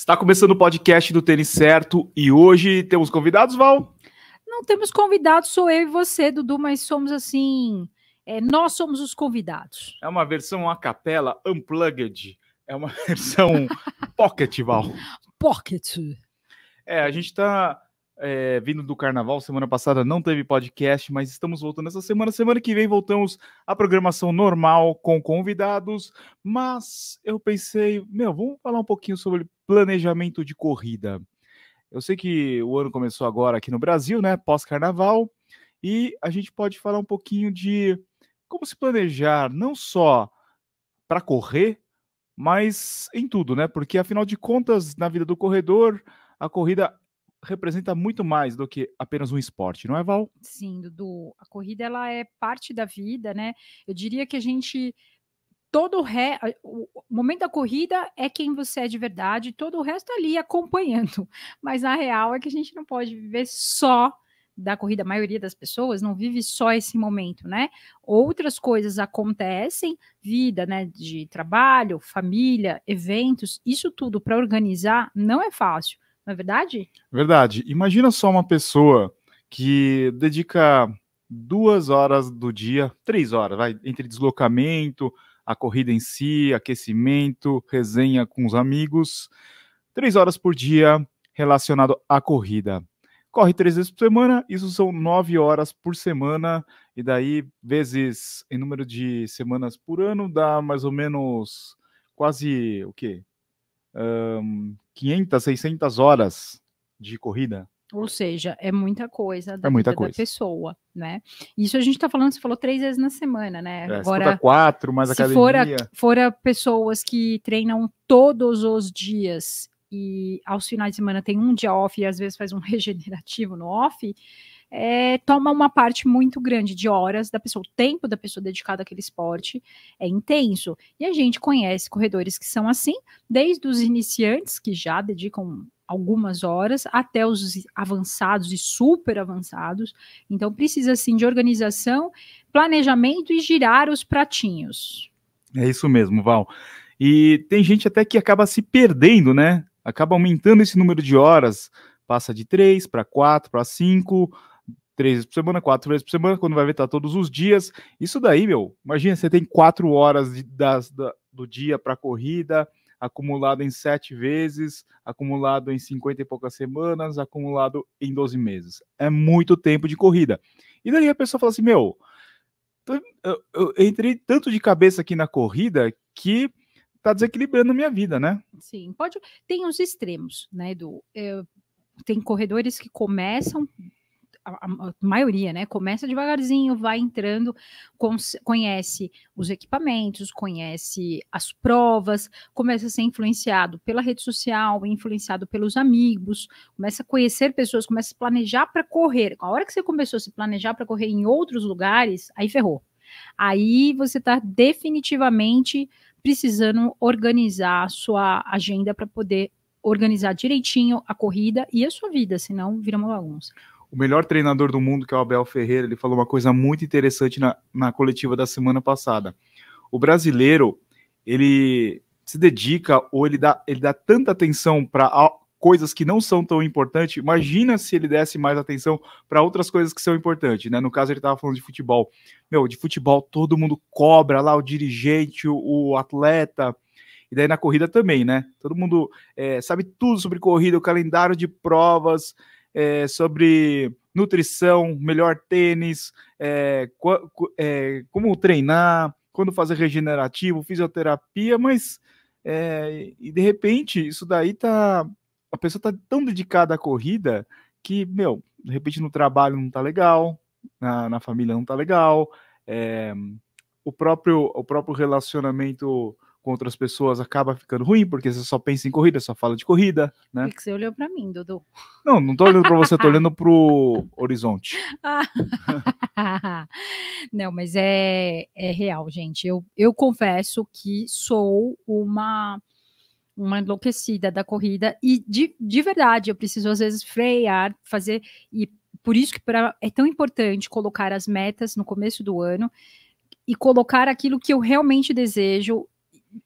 Está começando o podcast do Tênis Certo e hoje temos convidados, Val? Não temos convidados, sou eu e você, Dudu, mas somos assim. É, nós somos os convidados. É uma versão a capela unplugged. É uma versão pocket, Val. Pocket. É, a gente está é, vindo do carnaval. Semana passada não teve podcast, mas estamos voltando essa semana. Semana que vem voltamos à programação normal com convidados. Mas eu pensei, meu, vamos falar um pouquinho sobre planejamento de corrida? Eu sei que o ano começou agora aqui no Brasil, né? Pós-carnaval, e a gente pode falar um pouquinho de como se planejar não só para correr, mas em tudo, né? Porque afinal de contas, na vida do corredor, a corrida representa muito mais do que apenas um esporte, não é, Val? Sim, Dudu. A corrida ela é parte da vida, né? Eu diria que a gente todo o, re... o momento da corrida é quem você é de verdade, todo o resto tá ali acompanhando. Mas a real é que a gente não pode viver só da corrida, a maioria das pessoas não vive só esse momento, né? Outras coisas acontecem, vida, né, de trabalho, família, eventos, isso tudo para organizar não é fácil, não é verdade? Verdade. Imagina só uma pessoa que dedica duas horas do dia, três horas, vai, entre deslocamento, a corrida em si, aquecimento, resenha com os amigos, três horas por dia relacionado à corrida. Corre três vezes por semana, isso são nove horas por semana, e daí, vezes em número de semanas por ano, dá mais ou menos quase o quê? Um, 500, 600 horas de corrida. Ou seja, é muita coisa é da, é muita coisa. da pessoa, né? Isso a gente está falando, você falou três vezes na semana, né? É, Agora, quatro, mas se academia. Se for, pessoas que treinam todos os dias e aos finais de semana tem um dia off e às vezes faz um regenerativo no off, é, toma uma parte muito grande de horas da pessoa, o tempo da pessoa dedicada àquele esporte é intenso. E a gente conhece corredores que são assim, desde os iniciantes, que já dedicam algumas horas, até os avançados e super avançados. Então, precisa sim de organização, planejamento e girar os pratinhos. É isso mesmo, Val. E tem gente até que acaba se perdendo, né? Acaba aumentando esse número de horas, passa de três para quatro para cinco três vezes por semana, quatro vezes por semana, quando vai vetar todos os dias. Isso daí, meu, imagina, você tem quatro horas de, das, da, do dia para corrida, acumulado em sete vezes, acumulado em 50 e poucas semanas, acumulado em 12 meses. É muito tempo de corrida. E daí a pessoa fala assim: meu, eu, eu entrei tanto de cabeça aqui na corrida que tá desequilibrando a minha vida, né? Sim, pode. Tem os extremos, né, Edu? Eu, eh, tem corredores que começam a, a maioria, né? Começa devagarzinho, vai entrando, conhece os equipamentos, conhece as provas, começa a ser influenciado pela rede social, influenciado pelos amigos, começa a conhecer pessoas, começa a planejar para correr. A hora que você começou a se planejar para correr em outros lugares, aí ferrou. Aí você está definitivamente precisando organizar a sua agenda para poder organizar direitinho a corrida e a sua vida, senão vira uma bagunça o melhor treinador do mundo, que é o Abel Ferreira, ele falou uma coisa muito interessante na, na coletiva da semana passada. O brasileiro, ele se dedica ou ele dá, ele dá tanta atenção para coisas que não são tão importantes. Imagina se ele desse mais atenção para outras coisas que são importantes, né? No caso, ele estava falando de futebol. Meu, de futebol todo mundo cobra lá o dirigente, o, o atleta. E daí na corrida também, né? Todo mundo é, sabe tudo sobre corrida, o calendário de provas é, sobre nutrição, melhor tênis, é, co, é, como treinar, quando fazer regenerativo, fisioterapia, mas é, e de repente isso daí tá a pessoa tá tão dedicada à corrida que meu de repente no trabalho não tá legal, na, na família não tá legal, é, o próprio o próprio relacionamento com outras pessoas acaba ficando ruim, porque você só pensa em corrida, só fala de corrida, né? Por é que você olhou para mim, Dudu? Não, não tô olhando para você, tô olhando pro horizonte. Ah. não, mas é, é real, gente. Eu, eu confesso que sou uma uma enlouquecida da corrida e de, de verdade eu preciso às vezes frear, fazer e por isso que pra, é tão importante colocar as metas no começo do ano e colocar aquilo que eu realmente desejo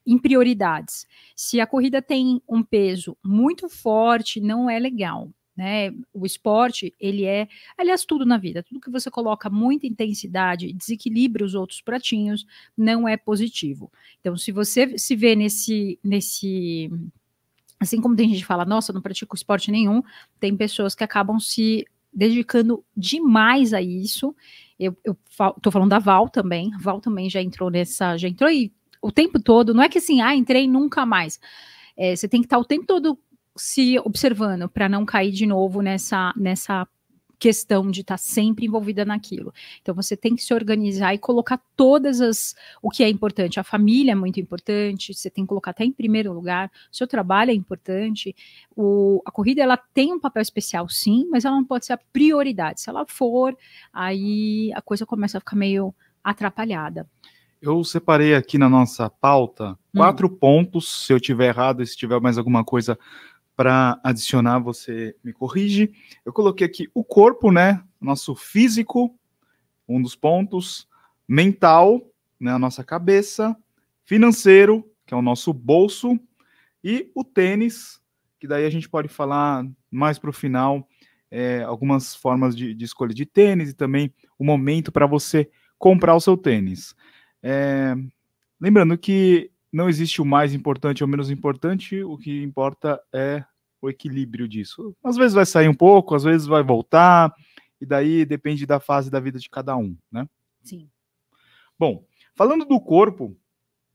em prioridades. Se a corrida tem um peso muito forte, não é legal. Né? O esporte, ele é, aliás, tudo na vida, tudo que você coloca muita intensidade, desequilibra os outros pratinhos, não é positivo. Então, se você se vê nesse, nesse assim como tem gente que fala, nossa, não pratico esporte nenhum, tem pessoas que acabam se dedicando demais a isso. Eu, eu tô falando da Val também, Val também já entrou nessa, já entrou e o tempo todo. Não é que assim, ah, entrei nunca mais. É, você tem que estar tá o tempo todo se observando para não cair de novo nessa nessa questão de estar tá sempre envolvida naquilo. Então você tem que se organizar e colocar todas as o que é importante. A família é muito importante, você tem que colocar até em primeiro lugar. O seu trabalho é importante. O, a corrida ela tem um papel especial sim, mas ela não pode ser a prioridade. Se ela for, aí a coisa começa a ficar meio atrapalhada. Eu separei aqui na nossa pauta hum. quatro hum. pontos. Se eu tiver errado e se tiver mais alguma coisa para adicionar, você me corrige. Eu coloquei aqui o corpo, né? Nosso físico, um dos pontos, mental, né, a nossa cabeça, financeiro, que é o nosso bolso, e o tênis, que daí a gente pode falar mais para o final é, algumas formas de, de, escolha de tênis e também o momento para você comprar o seu tênis. É, lembrando que não existe o mais importante ou menos importante, o que importa é o equilíbrio disso. Às vezes vai sair um pouco, às vezes vai voltar, e daí depende da fase da vida de cada um, né? Sim. Bom, falando do corpo,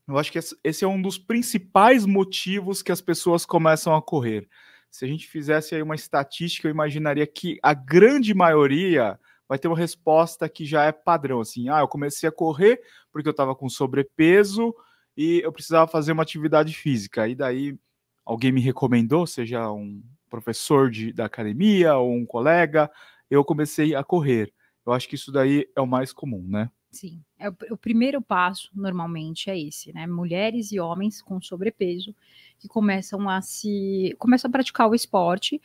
eu acho que esse é um dos principais motivos que as pessoas começam a correr. Se a gente fizesse aí uma estatística, eu imaginaria que a grande maioria vai ter uma resposta que já é padrão, assim, ah, eu comecei a correr porque eu estava com sobrepeso e eu precisava fazer uma atividade física. E daí alguém me recomendou, seja um professor de, da academia ou um colega, eu comecei a correr. Eu acho que isso daí é o mais comum, né? Sim, é o, o, primeiro passo normalmente é esse, né? Mulheres e homens com sobrepeso que começam a se começam a praticar o esporte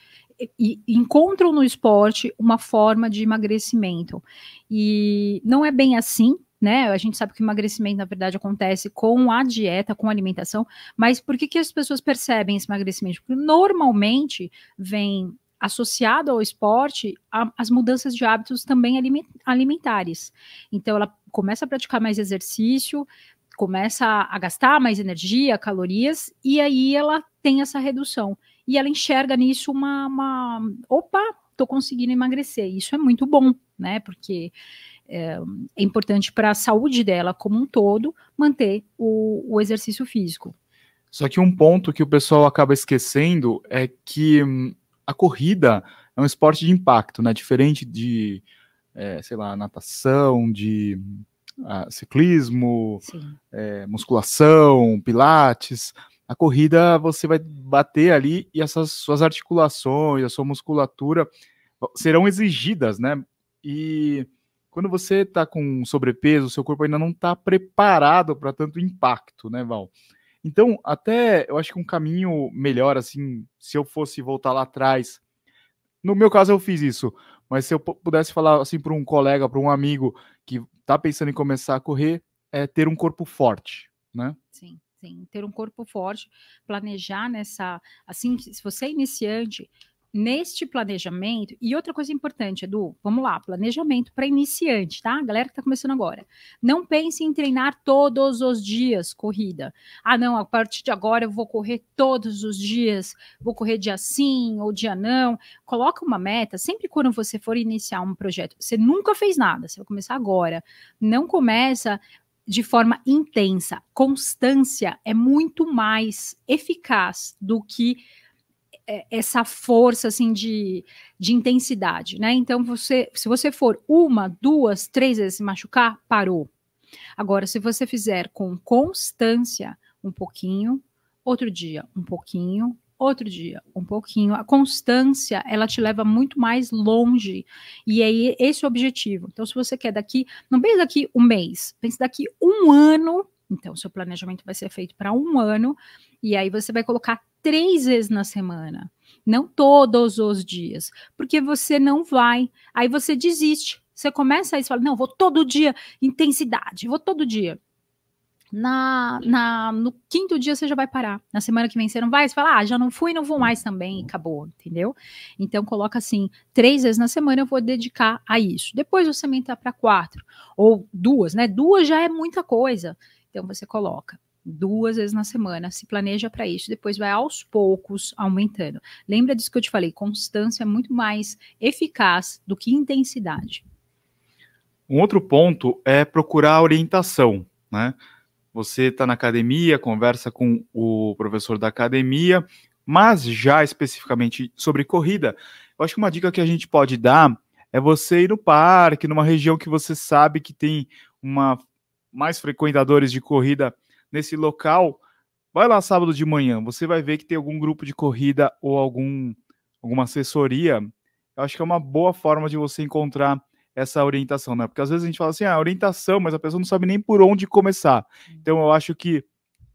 e, e encontram no esporte uma forma de emagrecimento. E não é bem assim, né? A gente sabe que o emagrecimento, na verdade, acontece com a dieta, com a alimentação, mas por que, que as pessoas percebem esse emagrecimento? Porque normalmente vem associado ao esporte a, as mudanças de hábitos também alimentares. Então, ela começa a praticar mais exercício, começa a gastar mais energia, calorias, e aí ela tem essa redução. E ela enxerga nisso uma. uma opa, estou conseguindo emagrecer. Isso é muito bom, né? Porque é, é importante para a saúde dela como um todo manter o, o exercício físico. Só que um ponto que o pessoal acaba esquecendo é que hum, a corrida é um esporte de impacto, né? Diferente de, é, sei lá, natação, de ah, ciclismo, é, musculação, pilates. A corrida você vai bater ali e essas suas articulações, a sua musculatura serão exigidas, né? E quando você está com sobrepeso, seu corpo ainda não está preparado para tanto impacto, né, Val? Então, até eu acho que um caminho melhor, assim, se eu fosse voltar lá atrás, no meu caso eu fiz isso, mas se eu pudesse falar assim para um colega, para um amigo que está pensando em começar a correr, é ter um corpo forte, né? Sim. Sim, ter um corpo forte, planejar nessa. Assim, se você é iniciante, neste planejamento, e outra coisa importante, Edu, vamos lá, planejamento para iniciante, tá? galera que está começando agora. Não pense em treinar todos os dias corrida. Ah, não, a partir de agora eu vou correr todos os dias, vou correr dia sim ou dia não. Coloca uma meta, sempre quando você for iniciar um projeto, você nunca fez nada, você vai começar agora. Não começa de forma intensa. Constância é muito mais eficaz do que é, essa força assim de, de intensidade, né? Então você, se você for uma, duas, três vezes se machucar, parou. Agora, se você fizer com constância, um pouquinho, outro dia, um pouquinho, outro dia, um pouquinho, a constância, ela te leva muito mais longe. E aí é esse o objetivo. Então, se você quer daqui, não pense daqui um mês, pense daqui um ano então, seu planejamento vai ser feito para um ano e aí você vai colocar três vezes na semana, não todos os dias, porque você não vai. Aí você desiste. Você começa aí e fala: não, vou todo dia, intensidade, vou todo dia. Na, na, no quinto dia você já vai parar. Na semana que vem você não vai, você fala, ah, já não fui, não vou mais também, acabou, entendeu? Então coloca assim, três vezes na semana eu vou dedicar a isso. Depois você aumenta para quatro ou duas, né? Duas já é muita coisa. Então você coloca duas vezes na semana, se planeja para isso, depois vai aos poucos aumentando. Lembra disso que eu te falei, constância é muito mais eficaz do que intensidade. Um outro ponto é procurar orientação, né? Você está na academia, conversa com o professor da academia, mas já especificamente sobre corrida, eu acho que uma dica que a gente pode dar é você ir no parque, numa região que você sabe que tem uma mais frequentadores de corrida nesse local, vai lá sábado de manhã, você vai ver que tem algum grupo de corrida ou algum, alguma assessoria. Eu acho que é uma boa forma de você encontrar essa orientação, né? Porque às vezes a gente fala assim, ah, orientação, mas a pessoa não sabe nem por onde começar. Então eu acho que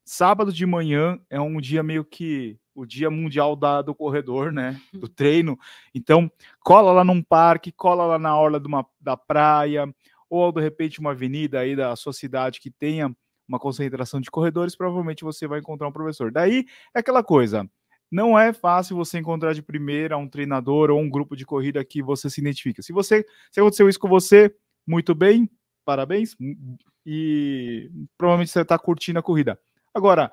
sábado de manhã é um dia meio que o dia mundial da, do corredor, né? Do treino. Então, cola lá num parque, cola lá na orla de uma, da praia, ou de repente uma avenida aí da sua cidade que tenha uma concentração de corredores, provavelmente você vai encontrar um professor. Daí é aquela coisa. Não é fácil você encontrar de primeira um treinador ou um grupo de corrida que você se identifica. Se você se aconteceu isso com você, muito bem, parabéns. Hum, e provavelmente você está curtindo a corrida. Agora,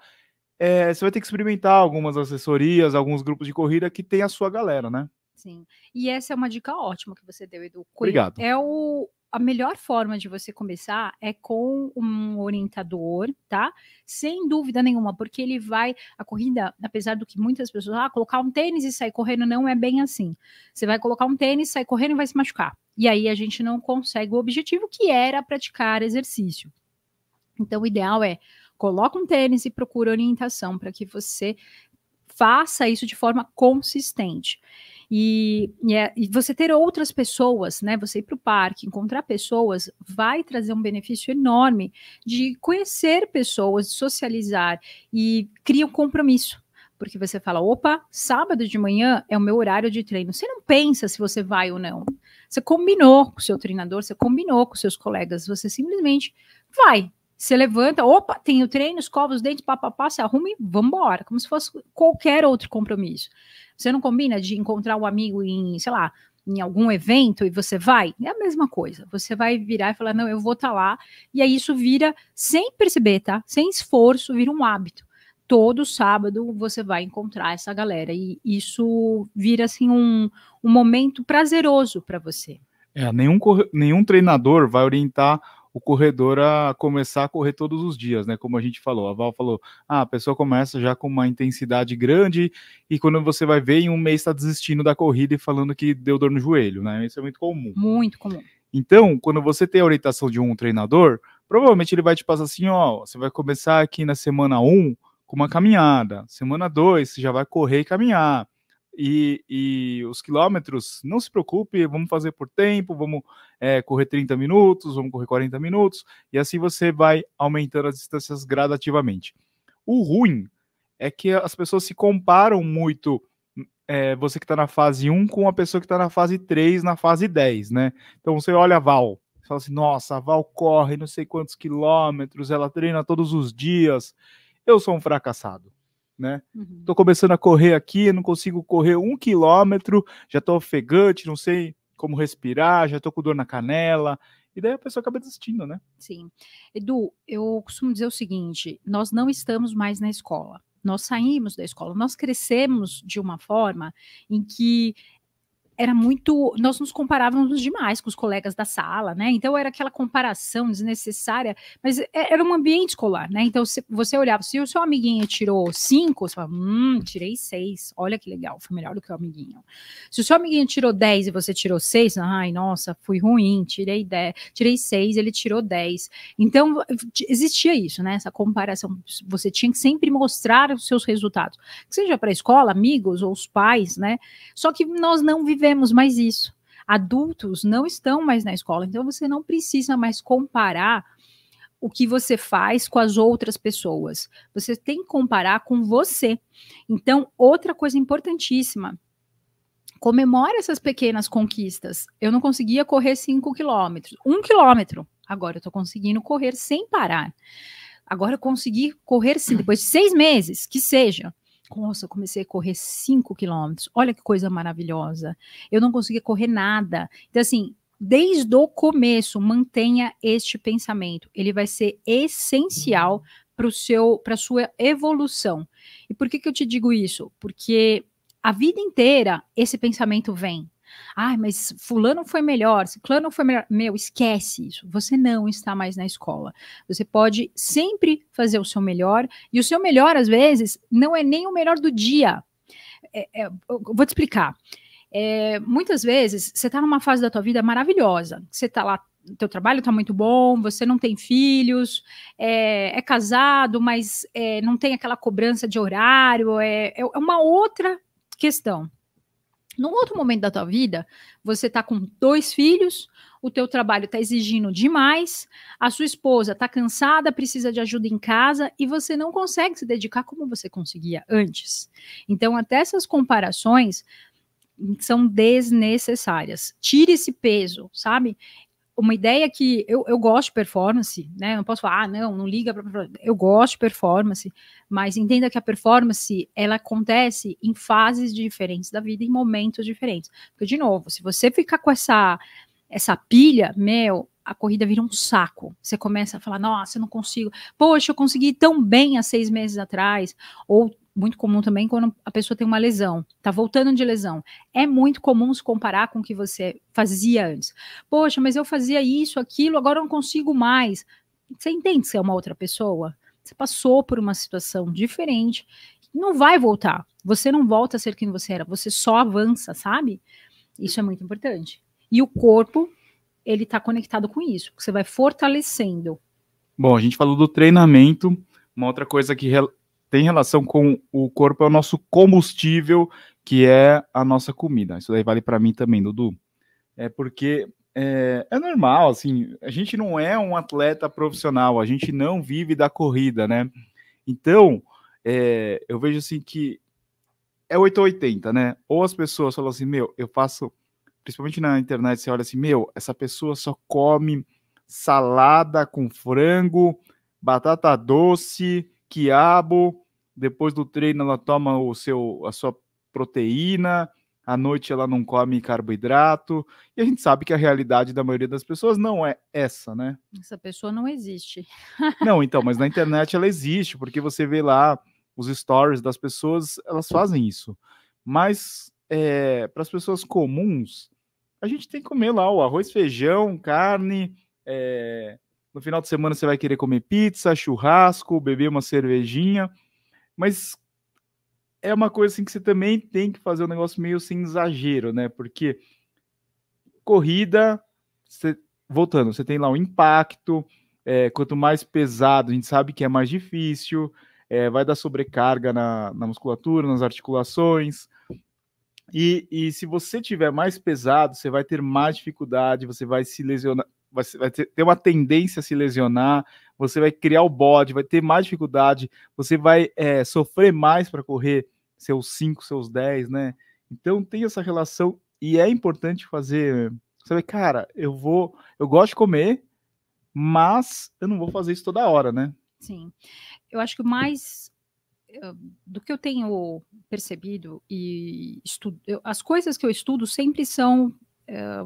é, você vai ter que experimentar algumas assessorias, alguns grupos de corrida que tem a sua galera, né? Sim. E essa é uma dica ótima que você deu, Edu. Obrigado. É o, a melhor forma de você começar é com um orientador, tá? Sem dúvida nenhuma, porque ele vai. A corrida, apesar do que muitas pessoas. Ah, colocar um tênis e sair correndo não é bem assim. Você vai colocar um tênis, sair correndo e vai se machucar. E aí a gente não consegue o objetivo que era praticar exercício. Então, o ideal é coloca um tênis e procura orientação para que você faça isso de forma consistente. E, e, é, e você ter outras pessoas, né? Você ir para o parque, encontrar pessoas, vai trazer um benefício enorme de conhecer pessoas, de socializar e cria um compromisso porque você fala, opa, sábado de manhã é o meu horário de treino. Você não pensa se você vai ou não. Você combinou com o seu treinador, você combinou com seus colegas, você simplesmente vai. Você levanta, opa, tem o treino, escova os dentes, papapá, se arruma e vambora. Como se fosse qualquer outro compromisso. Você não combina de encontrar um amigo em, sei lá, em algum evento e você vai, é a mesma coisa. Você vai virar e falar, não, eu vou estar tá lá. E aí isso vira, sem perceber, tá? Sem esforço, vira um hábito. Todo sábado você vai encontrar essa galera. E isso vira, assim, um, um momento prazeroso para você. É, nenhum, nenhum treinador vai orientar o corredor a começar a correr todos os dias, né? Como a gente falou, a Val falou, ah, a pessoa começa já com uma intensidade grande e quando você vai ver em um mês está desistindo da corrida e falando que deu dor no joelho, né? Isso é muito comum. Muito comum. Então, quando você tem a orientação de um treinador, provavelmente ele vai te passar assim, ó, você vai começar aqui na semana 1 um, com uma caminhada, semana 2 você já vai correr e caminhar e, e, os quilômetros, não se preocupe, vamos fazer por tempo, vamos é, correr 30 minutos, vamos correr 40 minutos, e assim você vai aumentando as distâncias gradativamente. O ruim é que as pessoas se comparam muito, é, você que está na fase 1 com a pessoa que está na fase 3, na fase 10, né? Então você olha a Val, você fala assim, nossa, a Val corre não sei quantos quilômetros, ela treina todos os dias, eu sou um fracassado né? Uhum. Tô começando a correr aqui, não consigo correr um quilômetro, já tô ofegante, não sei como respirar, já tô com dor na canela. E daí a pessoa acaba desistindo, né? Sim. Edu, eu costumo dizer o seguinte: nós não estamos mais na escola. Nós saímos da escola, nós crescemos de uma forma em que era muito. Nós nos comparávamos demais com os colegas da sala, né? Então era aquela comparação desnecessária, mas é, era um ambiente escolar, né? Então se, você olhava, se o seu amiguinho tirou cinco, você falava, hum, tirei seis, olha que legal, foi melhor do que o amiguinho. Se o seu amiguinho tirou dez e você tirou seis, ai, nossa, fui ruim, tirei dez, tirei seis, ele tirou dez. Então existia isso, né? Essa comparação. Você tinha que sempre mostrar os seus resultados, seja para a escola, amigos ou os pais, né? Só que nós não vivemos vivemos mais isso. Adultos não estão mais na escola, então você não precisa mais comparar o que você faz com as outras pessoas. Você tem que comparar com você. Então, outra coisa importantíssima, comemora essas pequenas conquistas. Eu não conseguia correr 5 quilômetros, um quilômetro. Agora eu estou conseguindo correr sem parar. Agora eu consegui correr sim, depois de seis meses, que seja. Nossa, comecei a correr 5 quilômetros. Olha que coisa maravilhosa. Eu não conseguia correr nada. Então, assim, desde o começo, mantenha este pensamento. Ele vai ser essencial para seu para sua evolução. E por que, que eu te digo isso? Porque a vida inteira esse pensamento vem. Ai, mas fulano foi melhor, ciclano foi melhor. Meu, esquece isso. Você não está mais na escola. Você pode sempre fazer o seu melhor, e o seu melhor, às vezes, não é nem o melhor do dia. É, é, vou te explicar. É, muitas vezes você está numa fase da tua vida maravilhosa. Você está lá, teu trabalho está muito bom, você não tem filhos, é, é casado, mas é, não tem aquela cobrança de horário, é, é, é uma outra questão. Num outro momento da tua vida, você está com dois filhos, o teu trabalho está exigindo demais, a sua esposa está cansada, precisa de ajuda em casa e você não consegue se dedicar como você conseguia antes. Então, até essas comparações são desnecessárias. Tire esse peso, sabe? uma ideia que eu, eu gosto de performance, né? não posso falar, ah, não, não liga para eu gosto de performance, mas entenda que a performance ela acontece em fases diferentes da vida, em momentos diferentes. Porque de novo, se você ficar com essa essa pilha, meu, a corrida vira um saco. Você começa a falar, nossa, eu não consigo. Poxa, eu consegui tão bem há seis meses atrás. Ou muito comum também quando a pessoa tem uma lesão, tá voltando de lesão. É muito comum se comparar com o que você fazia antes. Poxa, mas eu fazia isso, aquilo, agora eu não consigo mais. Você entende que você é uma outra pessoa? Você passou por uma situação diferente, não vai voltar. Você não volta a ser quem você era, você só avança, sabe? Isso é muito importante. E o corpo ele está conectado com isso, que você vai fortalecendo. Bom, a gente falou do treinamento, uma outra coisa que re tem relação com o corpo é o nosso combustível, que é a nossa comida. Isso daí vale para mim também, Dudu. É porque é, é, normal, assim, a gente não é um atleta profissional, a gente não vive da corrida, né? Então, é, eu vejo assim que é 880, né? Ou as pessoas falam assim, meu, eu faço principalmente na internet, você olha assim, meu, essa pessoa só come salada com frango, batata doce, quiabo, depois do treino ela toma o seu a sua proteína, à noite ela não come carboidrato, e a gente sabe que a realidade da maioria das pessoas não é essa, né? Essa pessoa não existe. não, então, mas na internet ela existe, porque você vê lá os stories das pessoas, elas fazem isso. Mas é, para as pessoas comuns, a gente tem que comer lá o arroz, feijão, carne. É... No final de semana você vai querer comer pizza, churrasco, beber uma cervejinha. Mas é uma coisa assim que você também tem que fazer um negócio meio sem exagero, né? Porque corrida, você... voltando, você tem lá o impacto. É, quanto mais pesado, a gente sabe que é mais difícil, é, vai dar sobrecarga na, na musculatura, nas articulações, e, e se você tiver mais pesado, você vai ter mais dificuldade, você vai se lesionar, você vai ter uma tendência a se lesionar, você vai criar o bode, vai ter mais dificuldade, você vai é, sofrer mais para correr seus 5, seus 10, né? Então tem essa relação e é importante fazer, sabe, cara, eu vou, eu gosto de comer, mas eu não vou fazer isso toda hora, né? Sim. Eu acho que o mais do que eu tenho percebido e estudo, eu, as coisas que eu estudo sempre são uh, eh,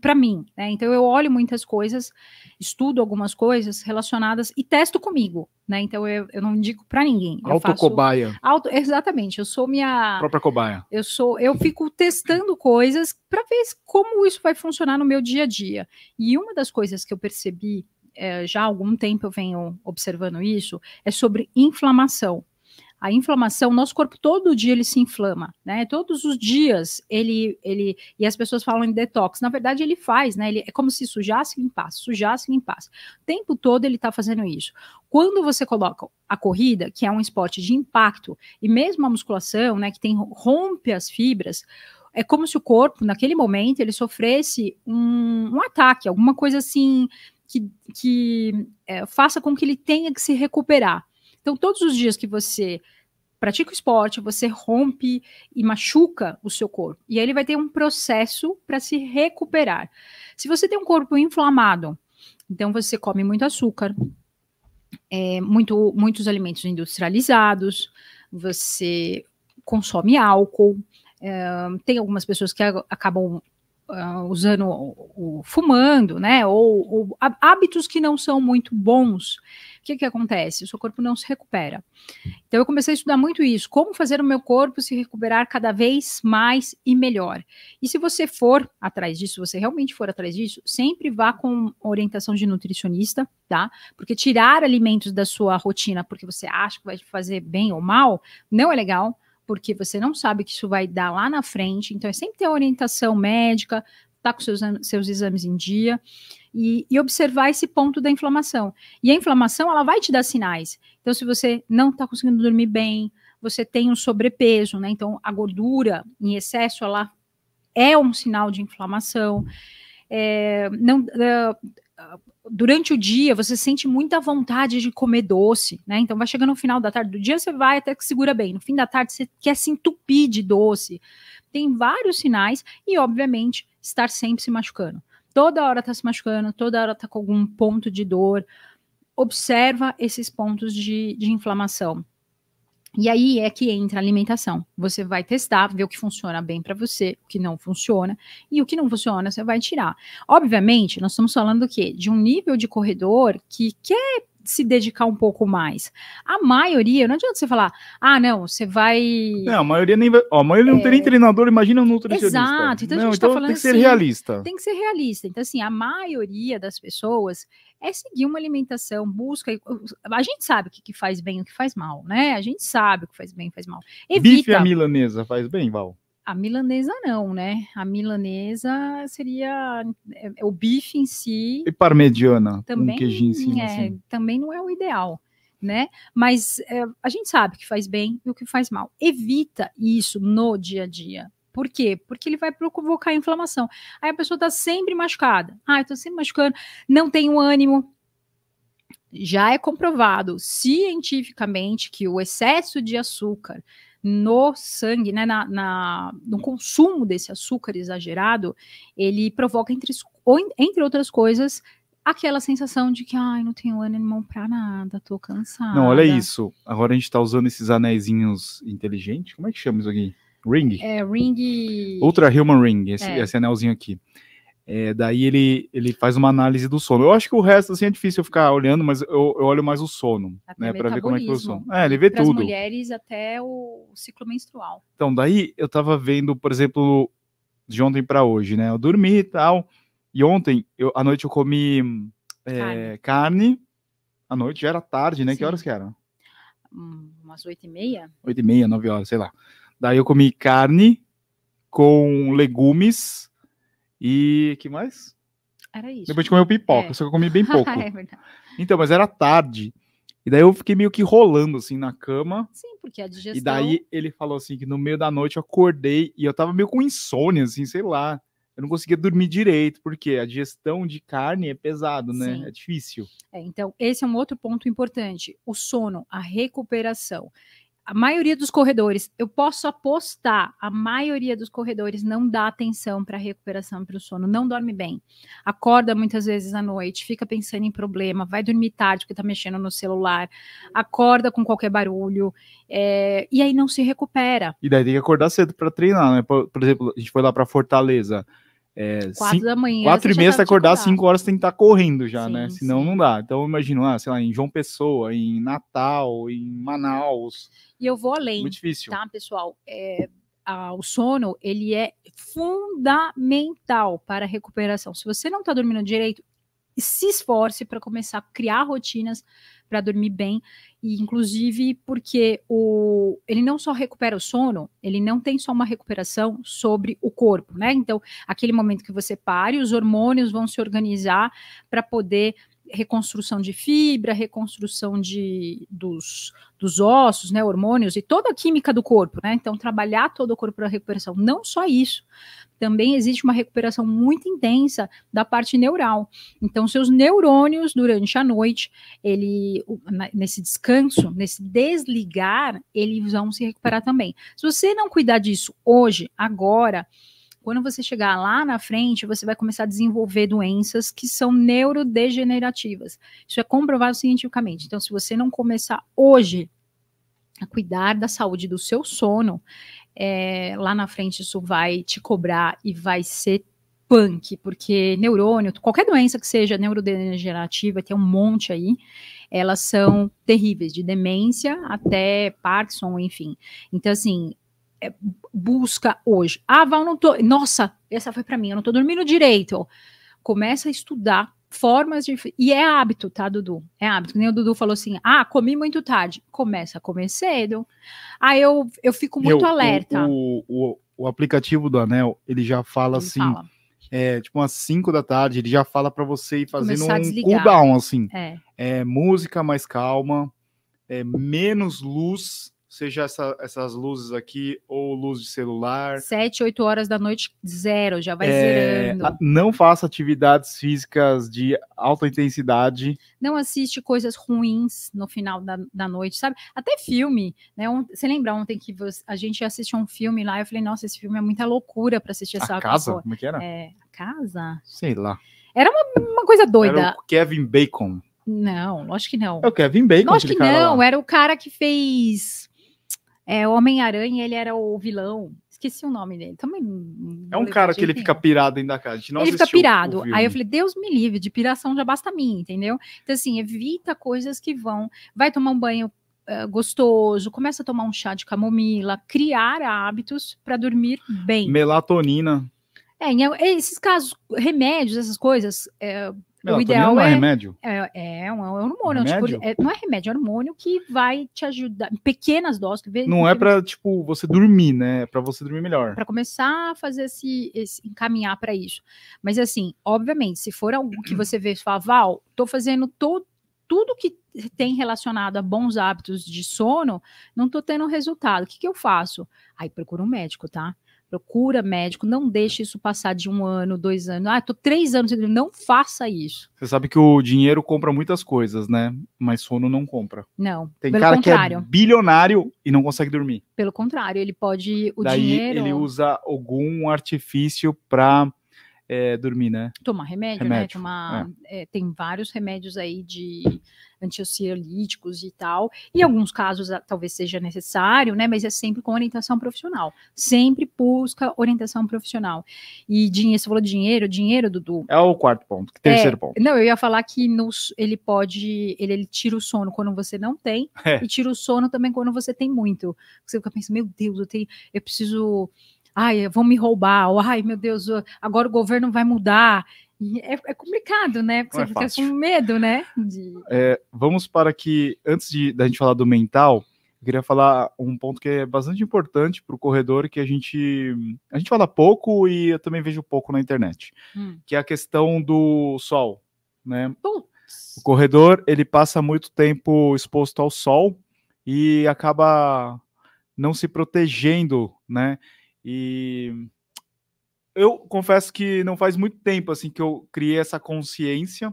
para mim, né? Então eu olho muitas coisas, estudo algumas coisas relacionadas e testo comigo, né? Então eu, eu não digo para ninguém. Autocobaia. Auto, exatamente, eu sou minha própria cobaia. Eu sou, eu fico testando coisas para ver como isso vai funcionar no meu dia a dia. E uma das coisas que eu percebi é, já há algum tempo eu venho observando isso, é sobre inflamação. A inflamação, nosso corpo todo dia ele se inflama, né? Todos os dias ele, ele e as pessoas falam em detox. Na verdade ele faz, né? Ele é como se sujasse e limpasse, sujasse e limpasse. O tempo todo ele está fazendo isso. Quando você coloca a corrida, que é um esporte de impacto, e mesmo a musculação, né, que tem rompe as fibras, é como se o corpo, naquele momento, ele sofresse um, um ataque, alguma coisa assim que, que é, faça com que ele tenha que se recuperar. Então, todos os dias que você pratica o esporte, você rompe e machuca o seu corpo. E aí ele vai ter um processo para se recuperar. Se você tem um corpo inflamado, então você come muito açúcar, é, muito, muitos alimentos industrializados, você consome álcool. É, tem algumas pessoas que acabam Uh, usando o, o, fumando, né? Ou, ou, hábitos que não são muito bons o que, que acontece? O seu corpo não se recupera. Então, eu comecei a estudar muito isso, como fazer o meu corpo se recuperar cada vez mais e melhor. E se você for atrás disso, se você realmente for atrás disso, sempre vá com orientação de nutricionista, tá? Porque tirar alimentos da sua rotina porque você acha que vai fazer bem ou mal, não é legal porque você não sabe que isso vai dar lá na frente. Então, é sempre ter orientação médica, tá com seus, seus exames em dia e, e observar esse ponto da inflamação. E a inflamação, ela vai te dar sinais. Então, se você não está conseguindo dormir bem, você tem um sobrepeso, né? Então, a gordura em excesso, ela é um sinal de inflamação. É, não, é, durante o dia, você sente muita vontade de comer doce, né? Então, vai chegando no final da tarde do dia, você vai até que segura bem. No fim da tarde, você quer se entupir de doce. Tem vários sinais e, obviamente, estar sempre se machucando toda hora está se machucando, toda hora está com algum ponto de dor, observa esses pontos de, de inflamação. E aí é que entra a alimentação. Você vai testar, ver o que funciona bem para você, o que não funciona, e o que não funciona você vai tirar. Obviamente, nós estamos falando do quê? De um nível de corredor que quer se dedicar um pouco mais. A maioria, não adianta você falar, ah, não, você vai. Não, é, a maioria nem vai. Ó, a maioria é... não tem nem é. treinador, imagina um nutricionista. Exato, então não, a gente tá então tá falando. Tem que ser assim, realista. Tem que ser realista. Então, assim, a maioria das pessoas é seguir uma alimentação, busca. A gente sabe o que, faz bem e o que faz mal, né? A gente sabe o que faz bem e faz mal. Evita. Bife à milanesa faz bem, Val? A milanesa não, né? A milanesa seria é, é, o bife em si. E parmegiana, também, um queijinho em É, assim. Também não é o ideal, né? Mas é, a gente sabe que faz bem e o que faz mal. Evita isso no dia a dia. Por quê? Porque ele vai provocar inflamação. Aí a pessoa está sempre machucada. Ah, eu tô sempre machucando, não tenho ânimo, já é comprovado cientificamente que o excesso de açúcar no sangue, né, na, na, no consumo desse açúcar exagerado, ele provoca, entre, entre outras coisas, aquela sensação de que, ai, não tenho ânimo para nada, tô cansada. Não, olha isso. Agora a gente tá usando esses anéisinhos inteligentes. Como é que chama isso aqui? Ring? É, ring... Ultra Human Ring, esse, é. esse anelzinho aqui. É, daí ele, ele faz uma análise do sono. Eu acho que o resto assim, é difícil eu ficar olhando, mas eu, eu olho mais o sono, até né? Para ver como é que é o sono. É, ele vê Pras tudo. mulheres até o ciclo menstrual. Então, daí eu tava vendo, por exemplo, de ontem para hoje, né? Eu dormi e tal. E ontem, eu, à noite, eu comi é, carne. carne. À noite já era tarde, né? Sim. Que horas que era? Hum, umas oito e meia. Oito e meia, nove horas, sei lá. Daí eu comi carne com legumes e que mais? Era isso. Depois de comer pipoca, é. só que eu comi bem ah, é pouco. é verdade. Então, mas era tarde. E daí eu fiquei meio que rolando assim na cama. Sim, porque a digestão. E daí ele falou assim que no meio da noite eu acordei e eu tava meio com insônia, assim, sei lá. Eu não conseguia dormir direito, porque a digestão de carne é pesado, né? Sim. É difícil. É, então, esse é um outro ponto importante: o sono, a recuperação a maioria dos corredores, eu posso apostar, a maioria dos corredores não dá atenção para recuperação para o sono, não dorme bem, acorda muitas vezes à noite, fica pensando em problema, vai dormir tarde porque está mexendo no celular, acorda com qualquer barulho, é, e aí não se recupera. E daí tem que acordar cedo para treinar, né? Por, por exemplo, a gente foi lá para Fortaleza. É, quatro cinco, da manhã. Quatro e meia, tá você acordar, às cinco horas, tem que estar tá correndo já, né? sim, né? Senão sim. não dá. Então, eu imagino, ah, sei lá, em João Pessoa, em Natal, em Manaus. E eu vou além. Muito difícil. Tá, pessoal? É, a, o sono, ele é fundamental para a recuperação. Se você não está dormindo direito, se esforce para começar a criar rotinas para dormir bem, e inclusive porque o, ele não só recupera o sono, ele não tem só uma recuperação sobre o corpo, né? Então, aquele momento que você pare, os hormônios vão se organizar para poder reconstrução de fibra, reconstrução de, dos, dos ossos, né, hormônios e toda a química do corpo, né? Então, trabalhar todo o corpo para recuperação. Não só isso, também existe uma recuperação muito intensa da parte neural. Então, seus neurônios durante a noite, ele nesse descanso, nesse desligar, eles vão se recuperar também. Se você não cuidar disso hoje, agora, quando você chegar lá na frente, você vai começar a desenvolver doenças que são neurodegenerativas. Isso é comprovado cientificamente. Então, se você não começar hoje a cuidar da saúde do seu sono, é, lá na frente isso vai te cobrar e vai ser punk, porque neurônio, qualquer doença que seja neurodegenerativa, tem um monte aí, elas são terríveis, de demência até Parkinson, enfim. Então, assim, é, busca hoje. Ah, Val, não tô. Nossa, essa foi para mim, eu não tô dormindo direito. Começa a estudar formas de. E é hábito, tá, Dudu? É hábito. Nem o Dudu falou assim: ah, comi muito tarde. Começa a comer cedo. Aí eu, eu fico muito eu, alerta. O, o, o, aplicativo do Anel, ele já fala ele assim. Fala. É, tipo umas 5 da tarde, ele já fala para você ir fazendo um cooldown, assim. É. é música mais calma, é, menos luz, seja essa, essas luzes aqui ou luz de celular. Sete, oito horas da noite, zero, já vai é, zerando. Não faça atividades físicas de alta intensidade. Não assiste coisas ruins no final da, da noite, sabe? Até filme, né? Você lembra ontem que a gente assistiu um filme lá, eu falei, nossa, esse filme é muita loucura para assistir essa a casa? Como é que era? É, a casa? Sei lá. Era uma, uma coisa doida. Era o Kevin Bacon. Não, acho que não. É o Kevin Bacon. Acho que não, lá. era o cara que fez é, o Homem-Aranha, ele era o vilão. Esqueci o nome dele. Também é um cara que ele fica pirado ainda da casa. Ele fica pirado. Aí eu falei, Deus me livre, de piração já basta mim, entendeu? Então, assim, evita coisas que vão. Vai tomar um banho eh, gostoso, começa a tomar um chá de camomila, criar hábitos para dormir bem. Melatonina. É, eh, esses casos, remédios, essas coisas, é, o ideal é, é remédio. É, é um, é um hormônio. Tipo, remédio? Tipo, é, não é remédio, é hormônio que vai te ajudar. Em pequenas doses. Vê, não é para tipo, você dormir, né? É pra você dormir melhor. Para começar a fazer esse, esse encaminhar para isso. Mas assim, obviamente, se for algo que hum. você vê e fala, Val, tô fazendo todo tudo que tem relacionado a bons hábitos de sono, não tô tendo resultado. O que, que eu faço? Aí procura um médico, tá? Procura médico, não deixe isso passar de um ano, dois anos. Ah, tô três anos, não faça isso. Você sabe que o dinheiro compra muitas coisas, né? Mas sono não compra. Não. Tem cara contrário. que é bilionário e não consegue dormir. Pelo contrário, ele pode. O Daí dinheiro. Ele usa algum artifício para é, dormir, né? Tomar remédio, né? remédio né? Tomar, é. É, tem vários remédios aí de antiocelíticos e tal. E em alguns casos talvez seja necessário, né? Mas é sempre com orientação profissional. Sempre busca orientação profissional. E dinheiro, você falou dinheiro, dinheiro, Dudu. É o quarto ponto, é, terceiro ponto. Não, eu ia falar que nos, ele pode, ele, ele tira o sono quando você não tem é. e tira o sono também quando você tem muito. Você fica pensando, meu Deus, eu, tenho, eu preciso ai, eh, vão me roubar, ou ai, meu Deus, agora o governo vai mudar. É, é complicado, né? Porque Não você é fica com medo, né? De... É, vamos para que, antes de, da gente falar do mental, eu queria falar um ponto que é bastante importante para o corredor, que a gente, a gente fala pouco e eu também vejo pouco na internet, hum. que é a questão do sol, né? Puts. O corredor, ele passa muito tempo exposto ao sol e acaba não se protegendo, né? E eu confesso que não faz muito tempo assim que eu criei essa consciência,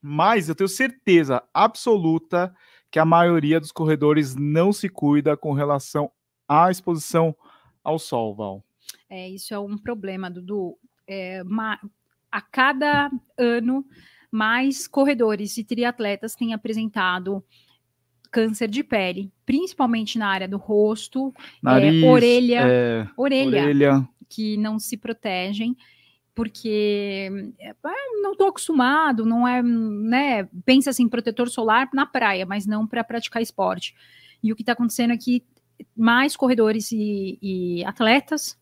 mas eu tenho certeza absoluta que a maioria dos corredores não se cuida com relação à exposição ao sol, Val. É, isso é um problema, Dudu. É, uma, a cada ano, mais corredores e triatletas têm apresentado câncer de pele, principalmente na área do rosto, é, Nariz, é, orelha, é, orelha, orelha, que não se protegem, porque é, ah, não estou acostumado, não é, né? Pensa assim, protetor solar na praia, mas não para praticar esporte. E o que está acontecendo é que mais corredores e, e atletas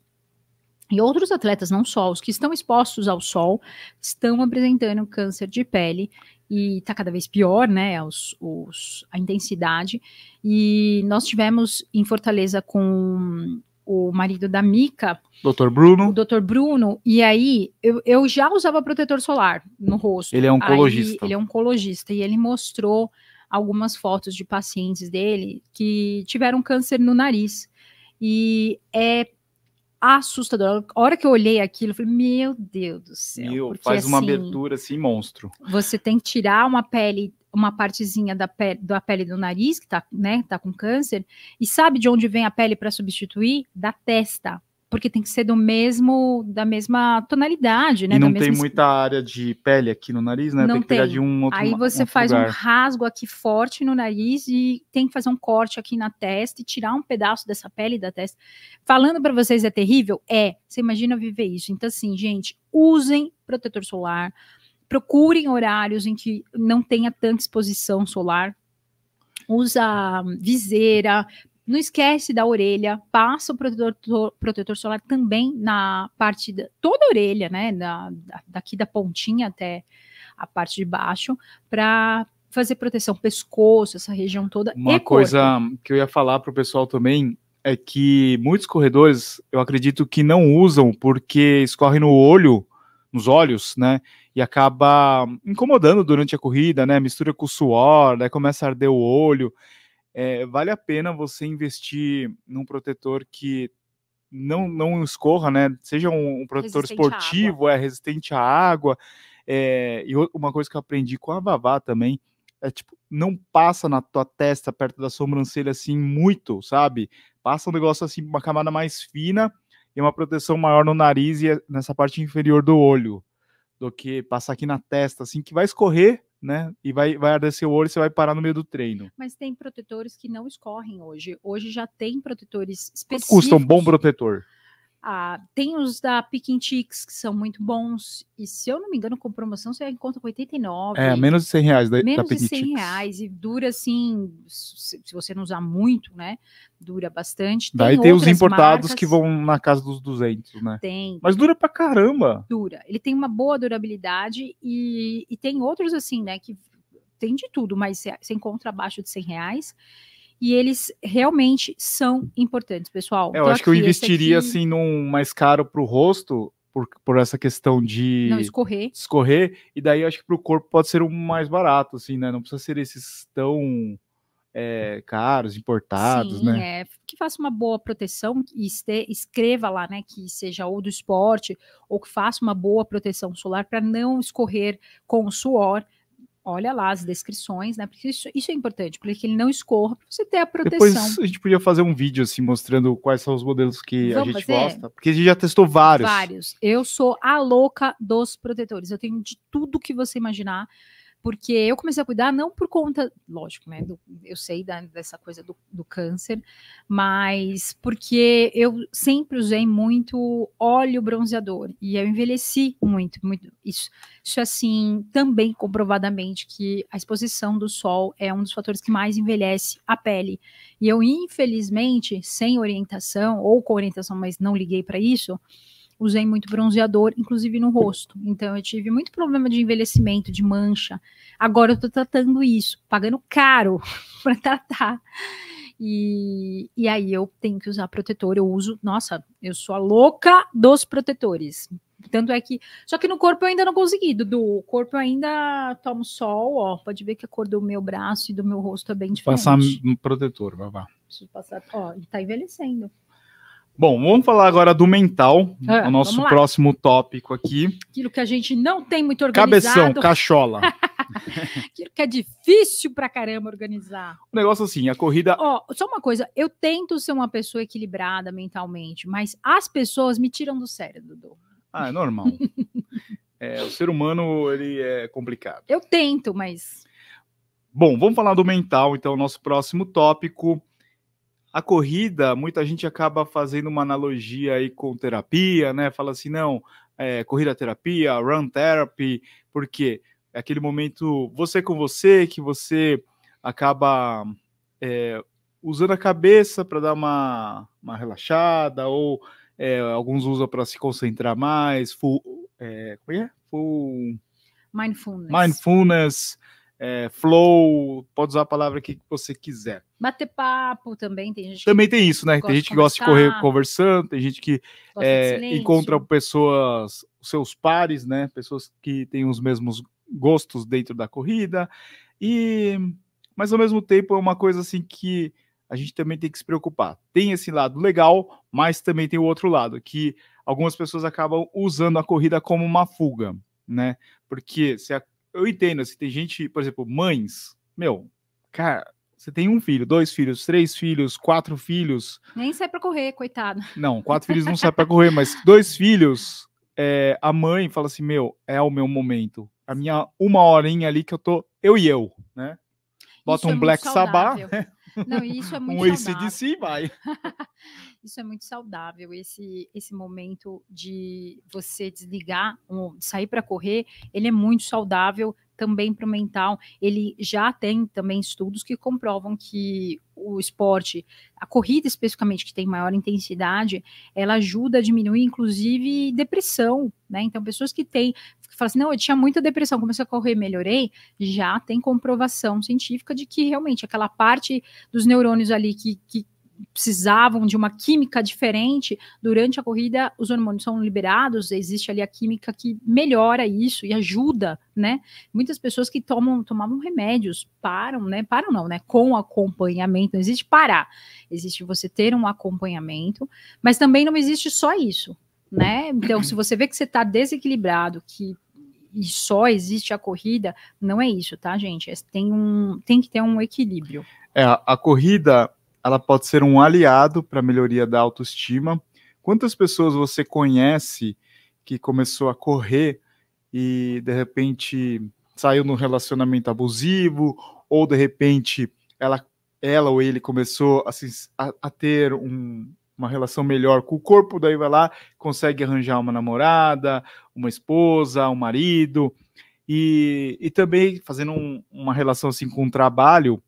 e outros atletas, não só os que estão expostos ao sol, estão apresentando câncer de pele e está cada vez pior, né, os, os, a intensidade. E nós tivemos em Fortaleza com o marido da Mica, Dr. Bruno. O Dr. Bruno, e aí eu, eu já usava protetor solar no rosto. Ele é oncologista. Aí, ele é oncologista e ele mostrou algumas fotos de pacientes dele que tiveram câncer no nariz. E é assustador. A hora que eu olhei aquilo, eu falei, meu Deus do céu. Meu, porque, faz uma assim, abertura assim, monstro. Você tem que tirar uma pele, uma partezinha da pele, da pele do nariz, que tá, né, tá com câncer, e sabe de onde vem a pele para substituir? Da testa porque tem que ser do mesmo, da mesma tonalidade, né? E não tem mesma... muita área de pele aqui no nariz, né? Não tem que pegar de um outro Aí você faz lugar. um rasgo aqui forte no nariz e tem que fazer um corte aqui na testa e tirar um pedaço dessa pele da testa. Falando para vocês é terrível? É. Você imagina viver isso. Então, assim, gente, usem protetor solar. Procurem horários em que não tenha tanta exposição solar, usa viseira, não esquece da orelha, passa o protetor, protetor solar também na parte da, toda a orelha, né? Da, daqui da pontinha até a parte de baixo, para fazer proteção pescoço, essa região toda. Uma coisa corpo. que eu ia falar para o pessoal também é que muitos corredores, eu acredito que não usam porque escorre no olho, nos olhos, né? E acaba incomodando durante a corrida, né? Mistura com o suor, Começa a arder o olho é, vale a pena você investir num protetor que não, não escorra, né? Seja um, um protetor resistente esportivo, é resistente à água. É, e uma coisa que eu aprendi com a Vavá também é tipo, não passa na tua testa, perto da sobrancelha, assim, muito, sabe? Passa um negócio assim, uma camada mais fina e uma proteção maior no nariz e eh, nessa parte inferior do olho, do que passar aqui na testa, assim, que vai escorrer, né? E vai, vai arder o olho e você vai parar no meio do treino. Mas tem protetores que não escorrem hoje. Hoje já tem protetores específicos. Quanto custa um bom protetor? Ah, tem os da Piquintix que são muito bons. E se eu não me engano, com promoção você encontra com 89. É, menos de 100 reais da, menos da de 100 reais. E dura assim, se, se você não usar muito, né? Dura bastante. Tem Daí tem os importados marcas, que vão na casa dos 200, né? Tem. Mas dura pra caramba. Dura. Ele tem uma boa durabilidade. E, e tem outros assim, né? Que tem de tudo, mas você encontra abaixo de 100 reais e eles realmente são importantes, pessoal. É, eu então, acho aqui, que eu investiria aqui... assim num mais caro para o rosto. Por, por essa questão de não escorrer. escorrer, e daí eu acho que para o corpo pode ser um mais barato, assim, né? Não precisa ser esses tão é, caros, importados, Sim, né? É, que faça uma boa proteção e este, escreva lá, né? Que seja ou do esporte, ou que faça uma boa proteção solar para não escorrer com o suor, olha lá as descrições, né? Porque isso, isso é importante, porque ele não escorra, para você ter a proteção. Depois a gente podia fazer um vídeo assim mostrando quais são os modelos que Vamos a gente fazer? gosta, porque a gente já testou vários. Vários. Eu sou a louca dos protetores. Eu tenho de tudo que você imaginar porque eu comecei a cuidar não por conta, lógico, né? Do, eu sei da, dessa coisa do, do, câncer, mas porque eu sempre usei muito óleo bronzeador e eu envelheci muito, muito. Isso, isso é, assim, também comprovadamente que a exposição do sol é um dos fatores que mais envelhece a pele. E eu, infelizmente, sem orientação ou com orientação, mas não liguei para isso usei muito bronzeador, inclusive no rosto. Então eu tive muito problema de envelhecimento, de mancha. Agora eu tô tratando isso, pagando caro para tratar. E, e aí eu tenho que usar protetor. Eu uso, nossa, eu sou a louca dos protetores. Tanto é que. Só que no corpo eu ainda não consegui, do corpo eu ainda tomo sol, ó. Pode ver que a cor do meu braço e do meu rosto é bem diferente. Passar um protetor, babá. Preciso passar. Ó, tá envelhecendo. Bom, vamos falar agora do mental, ah, o nosso próximo tópico aqui. Aquilo que a gente não tem muito organizado. Cabeção, cachola. Aquilo que é difícil pra caramba organizar. O um negócio assim, a corrida. Ó, oh, só uma coisa, eu tento ser uma pessoa equilibrada mentalmente, mas as pessoas me tiram do sério, Dudu. Ah, é normal. é, o ser humano, ele é complicado. Eu tento, mas. Bom, vamos falar do mental, então, nosso próximo tópico a corrida, muita gente acaba fazendo uma analogia aí com terapia, né? Fala assim, não, é, corrida é terapia, run therapy, porque é aquele momento você com você que você acaba é, usando a cabeça para dar uma, uma relaxada, ou é, alguns usam para se concentrar mais, full, é, como é? é? full mindfulness. mindfulness é, flow, pode usar a palavra que você quiser. Bater papo também, tem gente Também tem isso, né? Tem gente que gosta de correr conversando, tem gente que é, encontra pessoas, seus pares, né? Pessoas que têm os mesmos gostos dentro da corrida. E mas ao mesmo tempo é uma coisa assim que a gente também tem que se preocupar. Tem esse lado legal, mas também tem o outro lado, que algumas pessoas acabam usando a corrida como uma fuga, né? Porque se a eu entendo, assim, tem gente, por exemplo, mães, meu, cara, você tem um filho, dois filhos, três filhos, quatro filhos. Nem sai para correr, coitado. Não, quatro filhos não sai para correr, mas dois filhos, é, a mãe fala assim, meu, é o meu momento. A minha uma horinha ali que eu tô, eu e eu, né? Bota Isso um é Black Sabbath. Né? Não, isso é muito um saudável. si vai. isso é muito saudável, esse, esse momento de você desligar, um, sair para correr, ele é muito saudável também para o mental. Ele já tem também estudos que comprovam que o esporte, a corrida especificamente, que tem maior intensidade, ela ajuda a diminuir, inclusive, depressão, né? Então, pessoas que têm fala assim, não, eu tinha muita depressão, comecei a correr, melhorei, já tem comprovação científica de que realmente aquela parte dos neurônios ali que, que precisavam de uma química diferente durante a corrida, os hormônios são liberados, existe ali a química que melhora isso e ajuda, né? Muitas pessoas que tomam tomavam remédios param, né? Param não, né? Com acompanhamento, não existe parar. Existe você ter um acompanhamento, mas também não existe só isso, né? Então, se você vê que você está desequilibrado, que e só existe a corrida, não é isso, tá, gente? É, tem, um, tem que ter um equilíbrio. É, a corrida ela pode ser um aliado para a melhoria da autoestima. Quantas pessoas você conhece que começou a correr e de repente saiu num relacionamento abusivo, ou de repente ela, ela ou ele começou a, a, a ter um, uma relação melhor com o corpo, daí vai lá, consegue arranjar uma namorada, uma esposa, um marido, e, e também fazendo um, uma relação assim com o trabalho,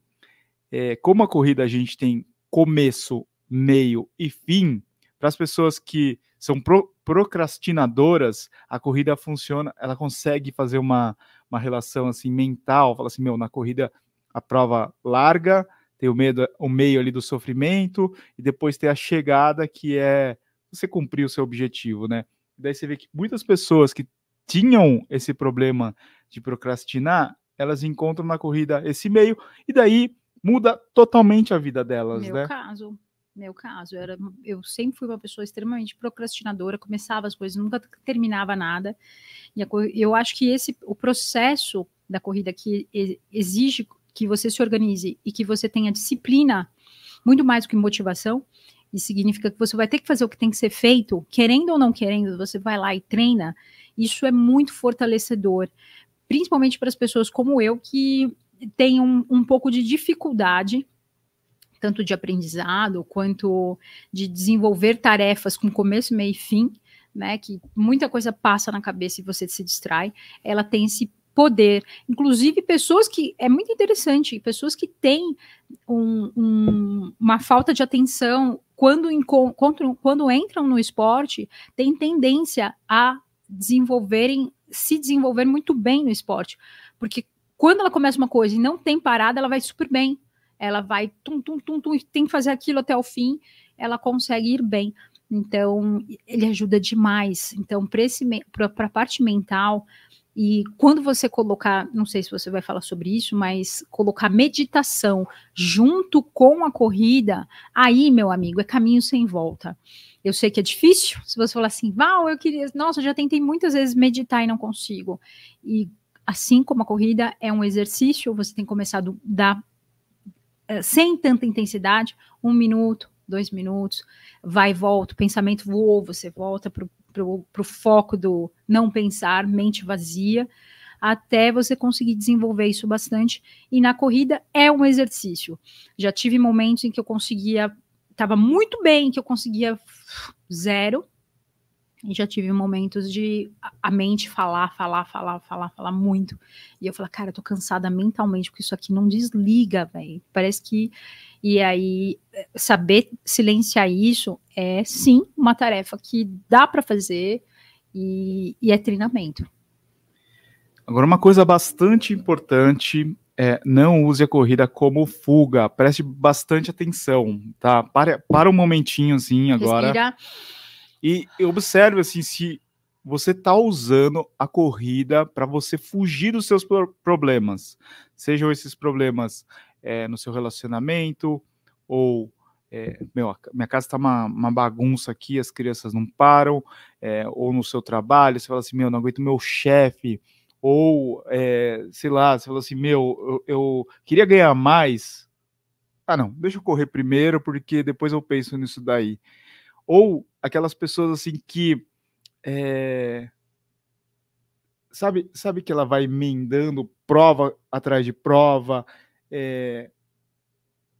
é, como a corrida a gente tem começo, meio e fim, para as pessoas que são pro, procrastinadoras, a corrida funciona, ela consegue fazer uma, uma relação assim mental, fala assim, meu, na corrida a prova larga, tem o medo, o meio ali do sofrimento, e depois tem a chegada, que é você cumprir o seu objetivo, né? E daí você vê que muitas pessoas que tinham esse problema de procrastinar, elas encontram na corrida esse meio, e daí muda totalmente a vida delas, Meu né? Meu caso, meu caso, eu, era, eu sempre fui uma pessoa extremamente procrastinadora, começava as coisas, nunca terminava nada. E a, eu acho que esse o processo da corrida que exige que você se organize e que você tenha disciplina, muito mais do que motivação, e significa que você vai ter que fazer o que tem que ser feito, querendo ou não querendo, você vai lá e treina, isso é muito fortalecedor, principalmente para as pessoas como eu que têm um, um pouco de dificuldade tanto de aprendizado quanto de desenvolver tarefas com começo, meio e fim, né? Que muita coisa passa na cabeça e você se distrai. Ela tem esse poder, inclusive pessoas que é muito interessante, pessoas que têm um, um, uma falta de atenção quando, encontram, quando entram no esporte, têm tendência a desenvolverem, se desenvolver muito bem no esporte, porque quando ela começa uma coisa e não tem parada, ela vai super bem, ela vai tum tum tum tum e tem que fazer aquilo até o fim, ela consegue ir bem. Então ele ajuda demais. Então para a parte mental e quando você colocar, não sei se você vai falar sobre isso, mas colocar meditação junto com a corrida, aí, meu amigo, é caminho sem volta. Eu sei que é difícil, se você falar assim, Val, eu queria, nossa, já tentei muitas vezes meditar e não consigo. E assim como a corrida é um exercício, você tem começado da eh, sem tanta intensidade, um minuto, dois minutos, vai e volta, o pensamento voou, você volta para o para o foco do não pensar, mente vazia, até você conseguir desenvolver isso bastante. E na corrida é um exercício. Já tive momentos em que eu conseguia, estava muito bem, que eu conseguia zero. E já tive momentos de a mente falar, falar, falar, falar, falar muito. E eu falo, cara, eu tô cansada mentalmente, porque isso aqui não desliga, velho. Parece que e aí, é, saber silenciar isso é sim uma tarefa que dá para fazer e, e, é treinamento. Agora, uma coisa bastante importante é não use a corrida como fuga. Preste bastante atenção, tá? Para, para um momentinho assim agora. Respira. E observe assim se você está usando a corrida para você fugir dos seus problemas. Sejam esses problemas é, no seu relacionamento, ou é, meu, minha casa está uma, uma, bagunça aqui, as crianças não param, é, ou no seu trabalho, você fala assim, meu, não aguento meu chefe, ou é, sei lá, você fala assim, meu, eu, eu, queria ganhar mais. Ah, não, deixa eu correr primeiro, porque depois eu penso nisso daí. Ou aquelas pessoas assim que. sabe, sabe que ela vai emendando prova atrás de prova, é,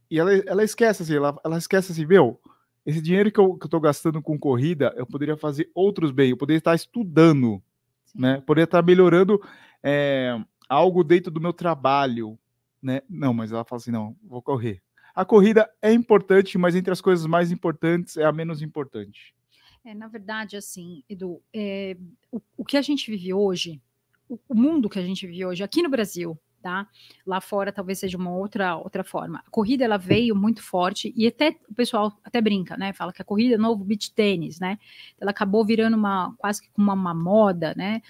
e ela, ela esquece, assim, ela, ela esquece assim, meu, esse dinheiro que eu, que eu tô gastando com corrida, eu poderia fazer outros bem, eu poderia estar estudando, Sim. né? Poderia estar melhorando é, algo dentro do meu trabalho, né? Não, mas ela fala assim, não, vou correr. A corrida é importante, mas entre as coisas mais importantes é a menos importante. É, na verdade, assim, Edu, é, o, o que a gente vive hoje, o, o mundo que a gente vive hoje, aqui no Brasil, tá? Lá fora talvez seja uma outra outra forma. A corrida ela veio muito forte e até o pessoal até brinca, né? Fala que a corrida é novo beach tênis, né? Ela acabou virando uma quase que uma, uma moda, né?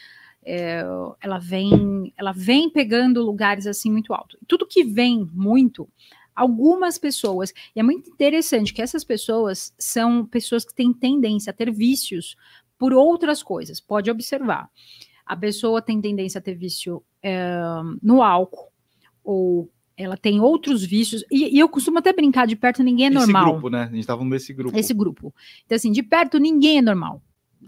É, ela vem ela vem pegando lugares assim muito alto. Tudo que vem muito algumas pessoas, e é muito interessante que essas pessoas são pessoas que têm tendência a ter vícios por outras coisas, pode observar a pessoa tem tendência a ter vício é, no álcool, ou ela tem outros vícios, e, e, eu costumo até brincar, de perto ninguém é normal. Esse grupo, né? A gente estava nesse grupo. Esse grupo. Então, assim, de perto ninguém é normal.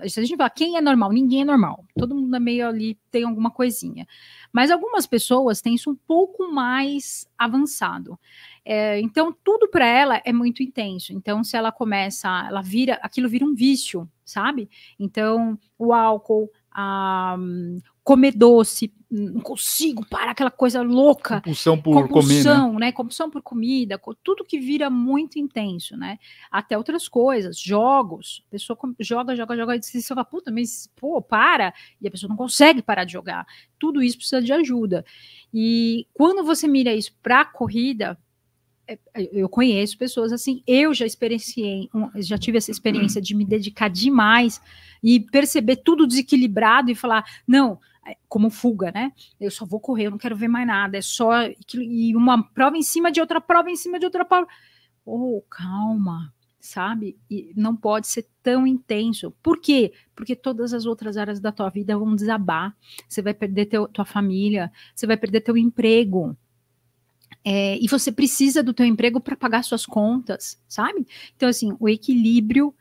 Se a gente fala, quem é normal, ninguém é normal. Todo mundo é meio ali, tem alguma coisinha. Mas algumas pessoas têm isso um pouco mais avançado. É, então, tudo para ela é muito intenso. Então, se ela começa, ela vira, aquilo vira um vício, sabe? Então, o álcool, a comer doce, não consigo parar aquela coisa louca. Compulsão por compulsão, comer, né? né? Compulsão por comida, tudo que vira muito intenso, né? Até outras coisas, jogos. A pessoa joga, joga, joga, e você fala, puta, mas pô, para. E a pessoa não consegue parar de jogar. Tudo isso precisa de ajuda. E quando você mira isso para a corrida, é, é, eu conheço pessoas assim, eu já experienciei, já tive essa experiência de me dedicar demais e perceber tudo desequilibrado e falar, não, é, como fuga, né? Eu só vou correr, eu não quero ver mais nada, é só e uma prova em cima de outra prova em cima de outra prova. Oh, calma, sabe? E não pode ser tão intenso. Por quê? Porque todas as outras áreas da tua vida vão desabar. Você vai perder teu, tua família, você vai perder teu emprego, é, e você precisa do teu emprego para pagar suas contas, sabe? Então, assim, o equilíbrio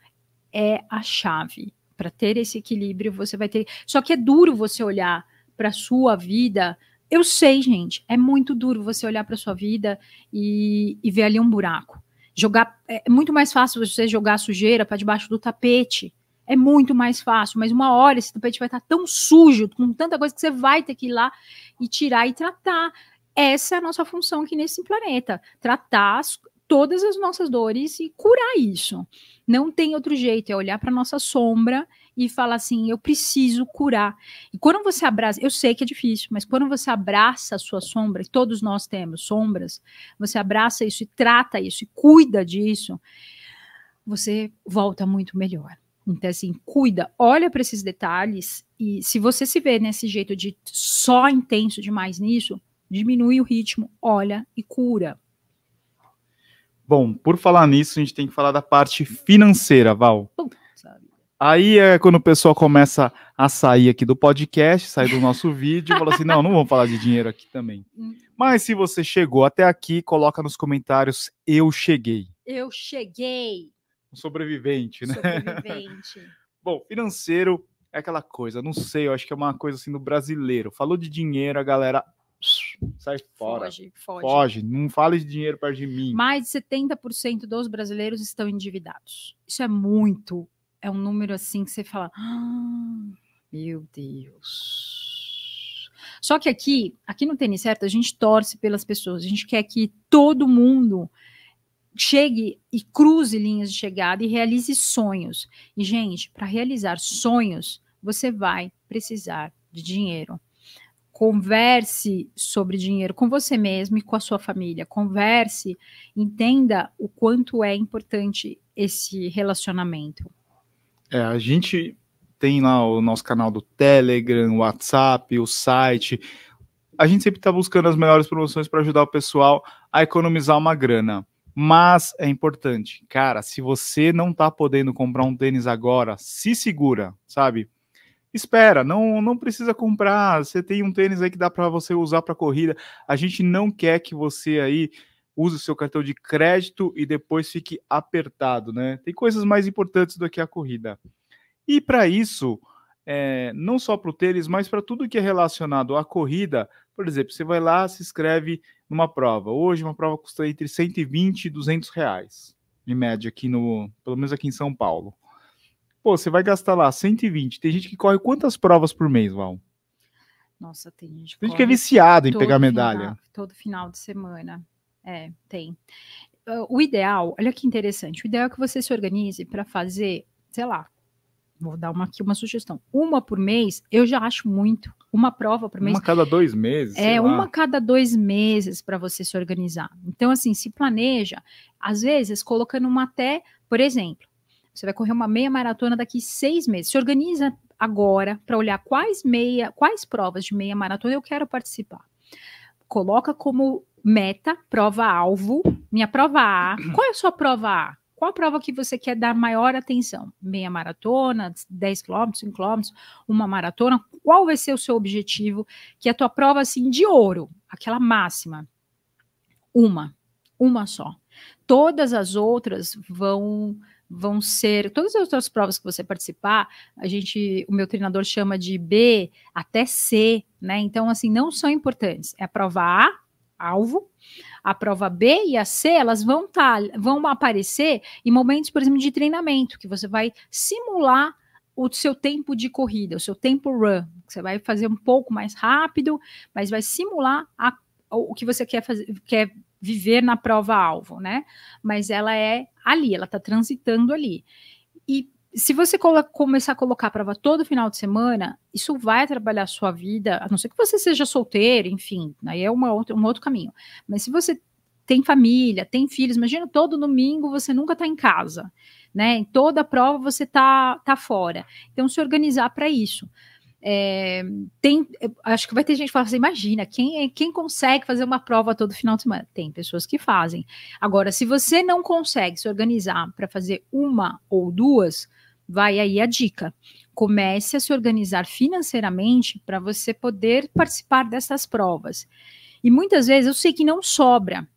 é a chave. Para ter esse equilíbrio, você vai ter. Só que é duro você olhar para a sua vida. Eu sei, gente, é muito duro você olhar para a sua vida e, e ver ali um buraco. Jogar é, é muito mais fácil você jogar sujeira para debaixo do tapete. É muito mais fácil, mas uma hora esse tapete vai estar tá tão sujo, com tanta coisa que você vai ter que ir lá e tirar e tratar essa é a nossa função aqui nesse planeta, tratar as, todas as nossas dores e curar isso. Não tem outro jeito, é olhar para nossa sombra e falar assim, eu preciso curar. E quando você abraça, eu sei que é difícil, mas quando você abraça a sua sombra, e todos nós temos sombras, você abraça isso e trata isso e cuida disso, você volta muito melhor. Então, assim, cuida, olha para esses detalhes e se você se vê nesse jeito de só intenso demais nisso, diminui o ritmo, olha e cura. Bom, por falar nisso, a gente tem que falar da parte financeira, Val. Aí é quando o pessoal começa a sair aqui do podcast, sair do nosso vídeo, fala assim: não, não vamos falar de dinheiro aqui também. Hum. Mas se você chegou até aqui, coloca nos comentários: eu cheguei. Eu cheguei. Um sobrevivente, né? Sobrevivente. Bom, financeiro é aquela coisa, não sei, eu acho que é uma coisa assim do brasileiro. Falou de dinheiro, a galera Sai fora. Foge, foge. Foge, não fale de dinheiro perto de mim. Mais de 70% dos brasileiros estão endividados. Isso é muito. É um número assim que você fala: ah, meu Deus. Só que aqui, aqui no Tênis Certo, a gente torce pelas pessoas. A gente quer que todo mundo chegue e cruze linhas de chegada e realize sonhos. E, gente, para realizar sonhos, você vai precisar de dinheiro. Converse sobre dinheiro com você mesmo e com a sua família. Converse, entenda o quanto é importante esse relacionamento. É, a gente tem lá o nosso canal do Telegram, o WhatsApp, o site. A gente sempre está buscando as melhores promoções para ajudar o pessoal a economizar uma grana. Mas é importante, cara, se você não está podendo comprar um tênis agora, se segura, sabe? espera, não, não precisa comprar. Você tem um tênis aí que dá para você usar para corrida. A gente não quer que você aí use o seu cartão de crédito e depois fique apertado, né? Tem coisas mais importantes do que a corrida. E para isso, é, não só para o tênis, mas para tudo que é relacionado à corrida, por exemplo, você vai lá, se inscreve numa prova. Hoje uma prova custa entre 120 e 200 reais, em média, aqui no, pelo menos aqui em São Paulo. Pô, você vai gastar lá 120. Tem gente que corre quantas provas por mês, Val? Nossa, tem gente, tem gente que é viciado em pegar medalha. Final, todo final de semana. É, tem. Ah, o ideal, olha que interessante, o ideal é que você se organize para fazer, sei lá, vou dar uma, aqui uma sugestão. Uma por mês, eu já acho muito. Uma prova por mês. Uma cada dois meses. É, uma cada dois meses para você se organizar. Então, assim, se planeja, às vezes, colocando uma até, por exemplo, você vai correr uma meia maratona daqui seis meses. Se organiza agora para olhar quais meia, quais provas de meia maratona eu quero participar. Coloca como meta, prova-alvo, minha prova A. Qual é a sua prova A? Qual a prova que você quer dar maior atenção? Meia maratona, 10 quilômetros, 5 quilômetros, uma maratona? Qual vai ser o seu objetivo? Que é a tua prova, assim, de ouro, aquela máxima. Uma, uma só. Todas as outras vão vão ser todas as outras provas que você participar, a gente, o meu treinador chama de B até C, né? Então assim, não são importantes. É a prova A, alvo, a prova B e a C, elas vão tá, vão aparecer em momentos, por exemplo, de treinamento, que você vai simular o seu tempo de corrida, o seu tempo run, você vai fazer um pouco mais rápido, mas vai simular a, o que você quer fazer, quer viver na prova-alvo, né? Mas ela é ali, ela está transitando ali. E se você começar a colocar a prova todo final de semana, isso vai trabalhar a sua vida, a não ser que você seja solteiro, enfim, aí é uma outra, um outro caminho. Mas se você tem família, tem filhos, imagina todo domingo você nunca está em casa, né? Em toda prova você tá, tá fora. Então, se organizar para isso. É, tem, é, acho que vai ter gente que fala assim: imagina, quem, é, quem consegue fazer uma prova todo final de semana? Tem pessoas que fazem. Agora, se você não consegue se organizar para fazer uma ou duas, vai aí a dica. Comece a se organizar financeiramente para você poder participar dessas provas. E muitas vezes eu sei que não sobra.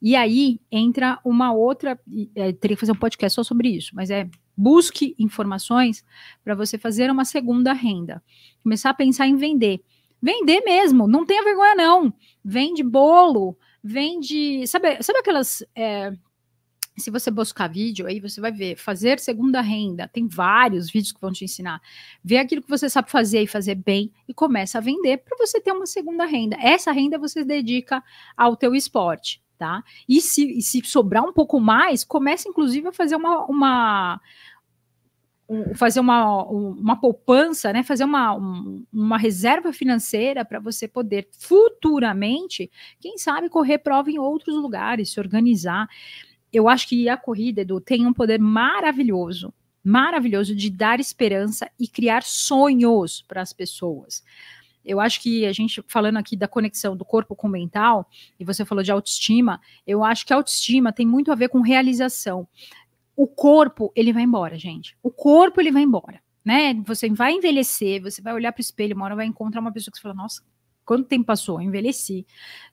E aí entra uma outra. É, teria que fazer um podcast só sobre isso, mas é Busque informações para você fazer uma segunda renda. Começar a pensar em vender. Vender mesmo, não tenha vergonha, não. Vende bolo, vende. Sabe, sabe aquelas. É, se você buscar vídeo, aí você vai ver. Fazer segunda renda. Tem vários vídeos que vão te ensinar. Vê aquilo que você sabe fazer e fazer bem e começa a vender para você ter uma segunda renda. Essa renda você dedica ao teu esporte tá? E se, e se sobrar um pouco mais, comece inclusive a fazer uma, uma fazer uma, uma poupança, né? fazer uma, uma reserva financeira para você poder futuramente, quem sabe, correr prova em outros lugares, se organizar. Eu acho que a corrida, Edu, tem um poder maravilhoso, maravilhoso de dar esperança e criar sonhos para as pessoas. Eu acho que a gente, falando aqui da conexão do corpo com o mental, e você falou de autoestima, eu acho que autoestima tem muito a ver com realização. O corpo, ele vai embora, gente. O corpo, ele vai embora. Né? Você vai envelhecer, você vai olhar para o espelho, uma hora vai encontrar uma pessoa que você fala, nossa, quanto tempo passou? Eu envelheci.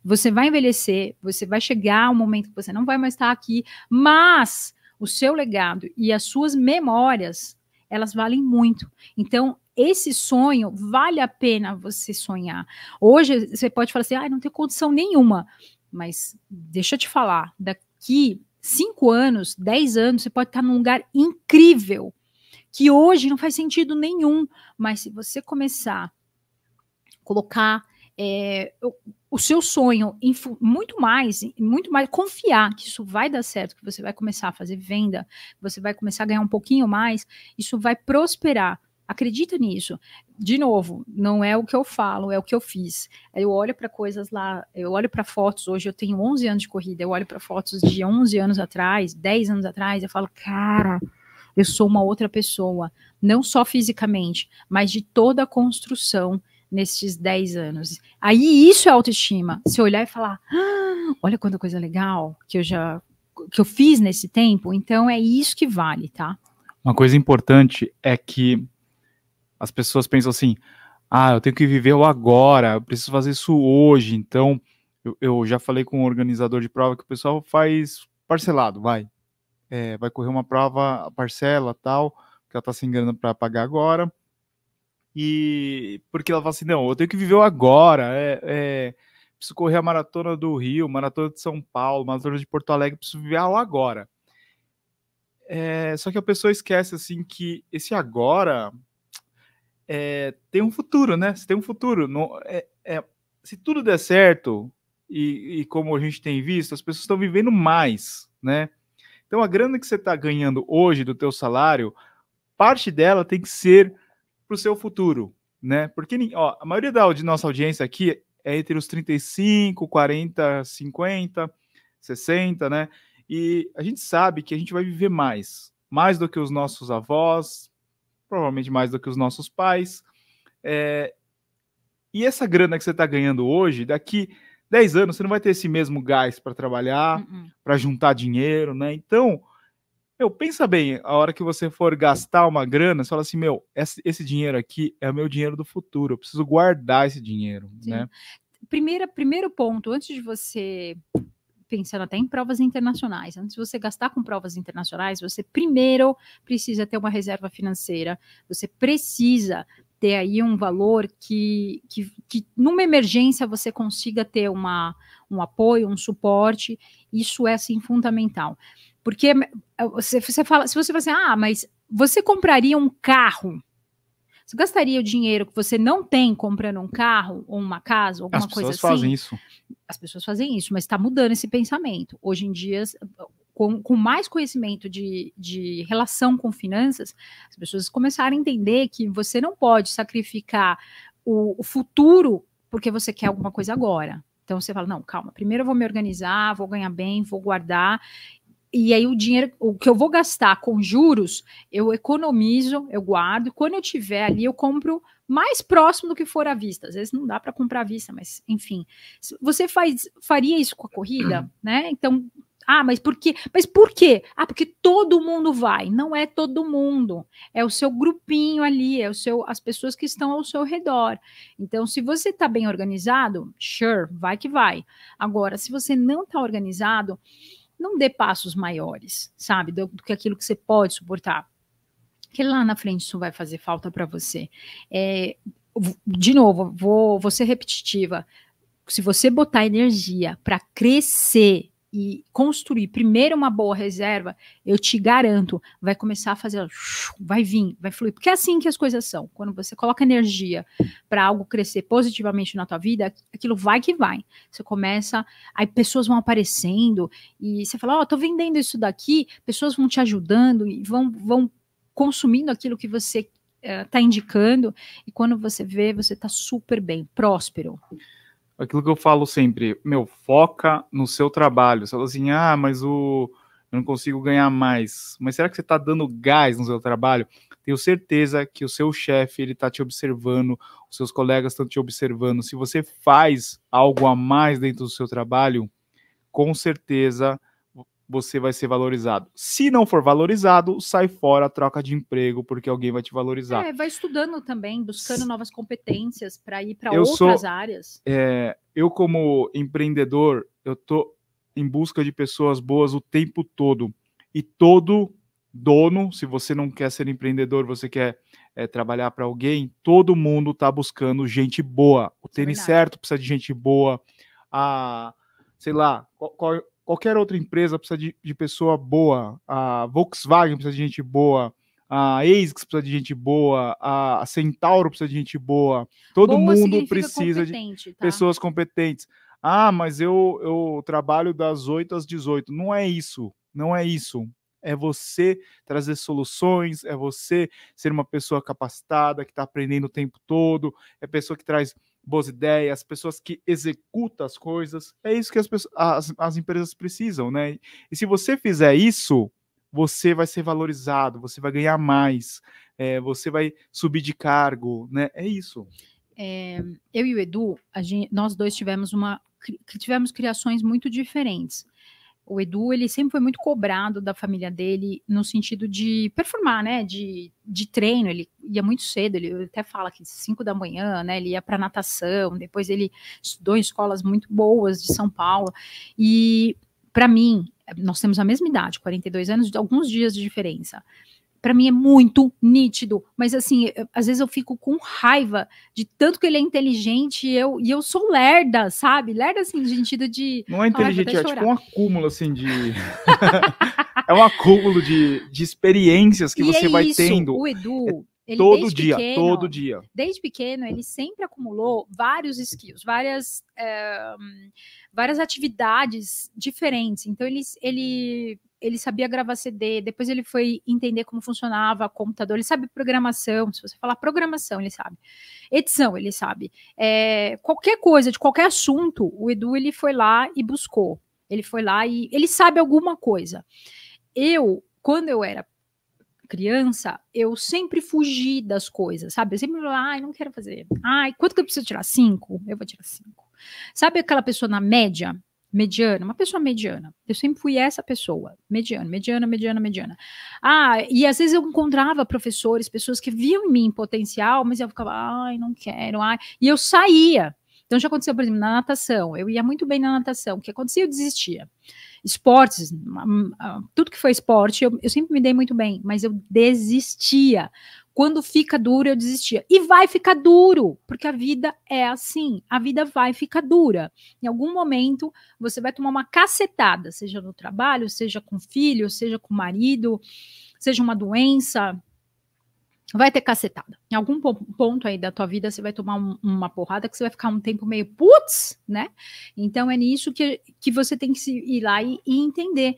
Você vai envelhecer, você vai chegar um momento que você não vai mais estar aqui, mas o seu legado e as suas memórias, elas valem muito. Então, esse sonho vale a pena você sonhar. Hoje você pode falar assim, ah, não tem condição nenhuma, mas deixa eu te falar, daqui cinco anos, dez anos, você pode estar num lugar incrível que hoje não faz sentido nenhum, mas se você começar a colocar é, o, o seu sonho em, muito mais, muito mais, confiar que isso vai dar certo, que você vai começar a fazer venda, você vai começar a ganhar um pouquinho mais, isso vai prosperar. Acredita, nisso. De novo, não é o que eu falo, é o que eu fiz. Eu olho para coisas lá, eu olho para fotos. Hoje eu tenho 11 anos de corrida, eu olho para fotos de 11 anos atrás, 10 anos atrás, eu falo, cara, eu sou uma outra pessoa, não só fisicamente, mas de toda a construção nestes 10 anos. Aí isso é autoestima. Se olhar e falar, ah, olha quanta coisa legal que eu já que eu fiz nesse tempo, então é isso que vale, tá? Uma coisa importante é que as pessoas pensam assim: ah, eu tenho que viver o agora, eu preciso fazer isso hoje. Então, eu, eu já falei com o um organizador de prova que o pessoal faz parcelado, vai. É, vai correr uma prova, parcela tal, que ela está sem grana para pagar agora. E porque ela fala assim: não, eu tenho que viver o agora, é, é, preciso correr a maratona do Rio, maratona de São Paulo, maratona de Porto Alegre, preciso viver o agora. É, só que a pessoa esquece assim que esse agora é, tem um futuro, né? Você tem um futuro. Não, é, é, se tudo der certo, e, e, como a gente tem visto, as pessoas estão vivendo mais, né? Então a grana que você está ganhando hoje do teu salário, parte dela tem que ser para o seu futuro, né? Porque ó, a maioria da nossa audiência aqui é entre os 35, 40, 50, 60, né? E a gente sabe que a gente vai viver mais, mais do que os nossos avós, provavelmente mais do que os nossos pais. É, e essa grana que você está ganhando hoje, daqui 10 anos, você não vai ter esse mesmo gás para trabalhar, uhum. para juntar dinheiro, né? Então, meu, pensa bem, a hora que você for gastar uma grana, você fala assim, meu, esse, esse dinheiro aqui é o meu dinheiro do futuro, eu preciso guardar esse dinheiro, Sim. né? Primeira, primeiro ponto, antes de você pensando até em provas internacionais. Antes de você gastar com provas internacionais, você primeiro precisa ter uma reserva financeira, você precisa ter aí um valor que, que, que numa emergência você consiga ter uma, um apoio, um suporte, isso é assim fundamental. Porque eh, você, você fala, se você fala assim, ah, mas você compraria um carro você gastaria o dinheiro que você não tem comprando um carro ou uma casa, alguma coisa assim? As pessoas fazem assim? isso. As pessoas fazem isso, mas está mudando esse pensamento. Hoje em dia, com, com, mais conhecimento de, de, relação com finanças, as pessoas começaram a entender que você não pode sacrificar o, o, futuro porque você quer alguma coisa agora. Então você fala, não, calma, primeiro eu vou me organizar, vou ganhar bem, vou guardar, e aí o dinheiro, o que eu vou gastar com juros, eu economizo, eu guardo. Quando eu tiver ali, eu compro mais próximo do que for à vista. Às vezes não dá para comprar à vista, mas enfim. Você faz, faria isso com a corrida, né? Então, ah, mas por quê? Mas por quê? Ah, porque todo mundo vai. Não é todo mundo. É o seu grupinho ali, é o seu, as pessoas que estão ao seu redor. Então, se você está bem organizado, sure, vai que vai. Agora, se você não está organizado, não dê passos maiores, sabe, do, do que aquilo que você pode suportar. Porque lá na frente isso vai fazer falta para você. É, de novo, vou, vou ser repetitiva. Se você botar energia para crescer e construir primeiro uma boa reserva, eu te garanto, vai começar a fazer, vai vir, vai fluir, porque é assim que as coisas são. Quando você coloca energia para algo crescer positivamente na tua vida, aquilo vai que vai. Você começa, aí pessoas vão aparecendo e você fala, ó, oh, tô vendendo isso daqui, pessoas vão te ajudando e vão vão consumindo aquilo que você está eh, indicando e quando você vê, você está super bem, próspero aquilo que eu falo sempre, meu, foca no seu trabalho. Você fala assim, ah, mas o, eu não consigo ganhar mais. Mas será que você está dando gás no seu trabalho? Tenho certeza que o seu chefe ele está te observando, os seus colegas estão te observando. Se você faz algo a mais dentro do seu trabalho, com certeza você vai ser valorizado. Se não for valorizado, sai fora, troca de emprego, porque alguém vai te valorizar. É, vai estudando também, buscando novas competências para ir para outras sou, áreas. É, eu, como empreendedor, eu tô em busca de pessoas boas o tempo todo. E todo dono, se você não quer ser empreendedor, você quer é, trabalhar para alguém, todo mundo está buscando gente boa. O tênis certo precisa de gente boa. A, ah, sei lá, qual, qual, qualquer outra empresa precisa de, de pessoa boa, a Volkswagen precisa de gente boa, a ASICS precisa de gente boa, a Centauro precisa de gente boa, todo boa mundo precisa de tá? pessoas competentes. Ah, mas eu, eu trabalho das 8 às 18. Não é isso, não é isso. É você trazer soluções, é você ser uma pessoa capacitada, que está aprendendo o tempo todo, é pessoa que traz boas ideias, pessoas que executam as coisas. É isso que as, pessoas, as, as empresas precisam, né? E se você fizer isso, você vai ser valorizado, você vai ganhar mais, é, você vai subir de cargo, né? É isso. É, eu e o Edu, gente, nós dois tivemos uma tivemos criações muito diferentes o Edu, ele sempre foi muito cobrado da família dele no sentido de performar, né? De, de treino, ele ia muito cedo, ele até fala que 5 da manhã, né? Ele ia para natação, depois ele estudou em escolas muito boas de São Paulo. E para mim, nós temos a mesma idade, 42 anos, alguns dias de diferença para mim é muito nítido, mas assim, eu, às vezes eu fico com raiva de tanto que ele é inteligente e eu, e eu sou lerda, sabe? Lerda assim, no sentido de. Não é inteligente, é tipo um acúmulo assim de. é um acúmulo de, de experiências que e é você é vai isso, tendo. O Edu. É ele, todo dia, pequeno, todo dia. Desde pequeno, ele sempre acumulou vários skills, várias, é, várias atividades diferentes. Então, ele, ele ele sabia gravar CD, depois ele foi entender como funcionava computador, ele sabe programação, se você falar programação, ele sabe. Edição, ele sabe. É, qualquer coisa, de qualquer assunto, o Edu ele foi lá e buscou. Ele foi lá e ele sabe alguma coisa. Eu, quando eu era criança, eu sempre fugi das coisas, sabe? Eu sempre falava, ai, não quero fazer. Ai, quanto que eu preciso tirar? Cinco? Eu vou tirar cinco. Sabe aquela pessoa na média? mediana, uma pessoa mediana. Eu sempre fui essa pessoa, mediana, mediana, mediana, mediana. Ah, e às vezes eu encontrava professores, pessoas que viam em mim potencial, mas eu ficava, ai, não quero, ai. E eu saía. Então já aconteceu, por exemplo, na natação. Eu ia muito bem na natação. O que acontecia, eu desistia. Esportes, hum, hum, hum, tudo que foi esporte, eu, eu sempre me dei muito bem, mas eu desistia quando fica duro, eu desistia. E vai ficar duro, porque a vida é assim. A vida vai ficar dura. Em algum momento, você vai tomar uma cacetada, seja no trabalho, seja com filho, seja com marido, seja uma doença. Vai ter cacetada. Em algum ponto aí da tua vida, você vai tomar um, uma porrada que você vai ficar um tempo meio putz, né? Então, é nisso que, que você tem que se ir lá e, e entender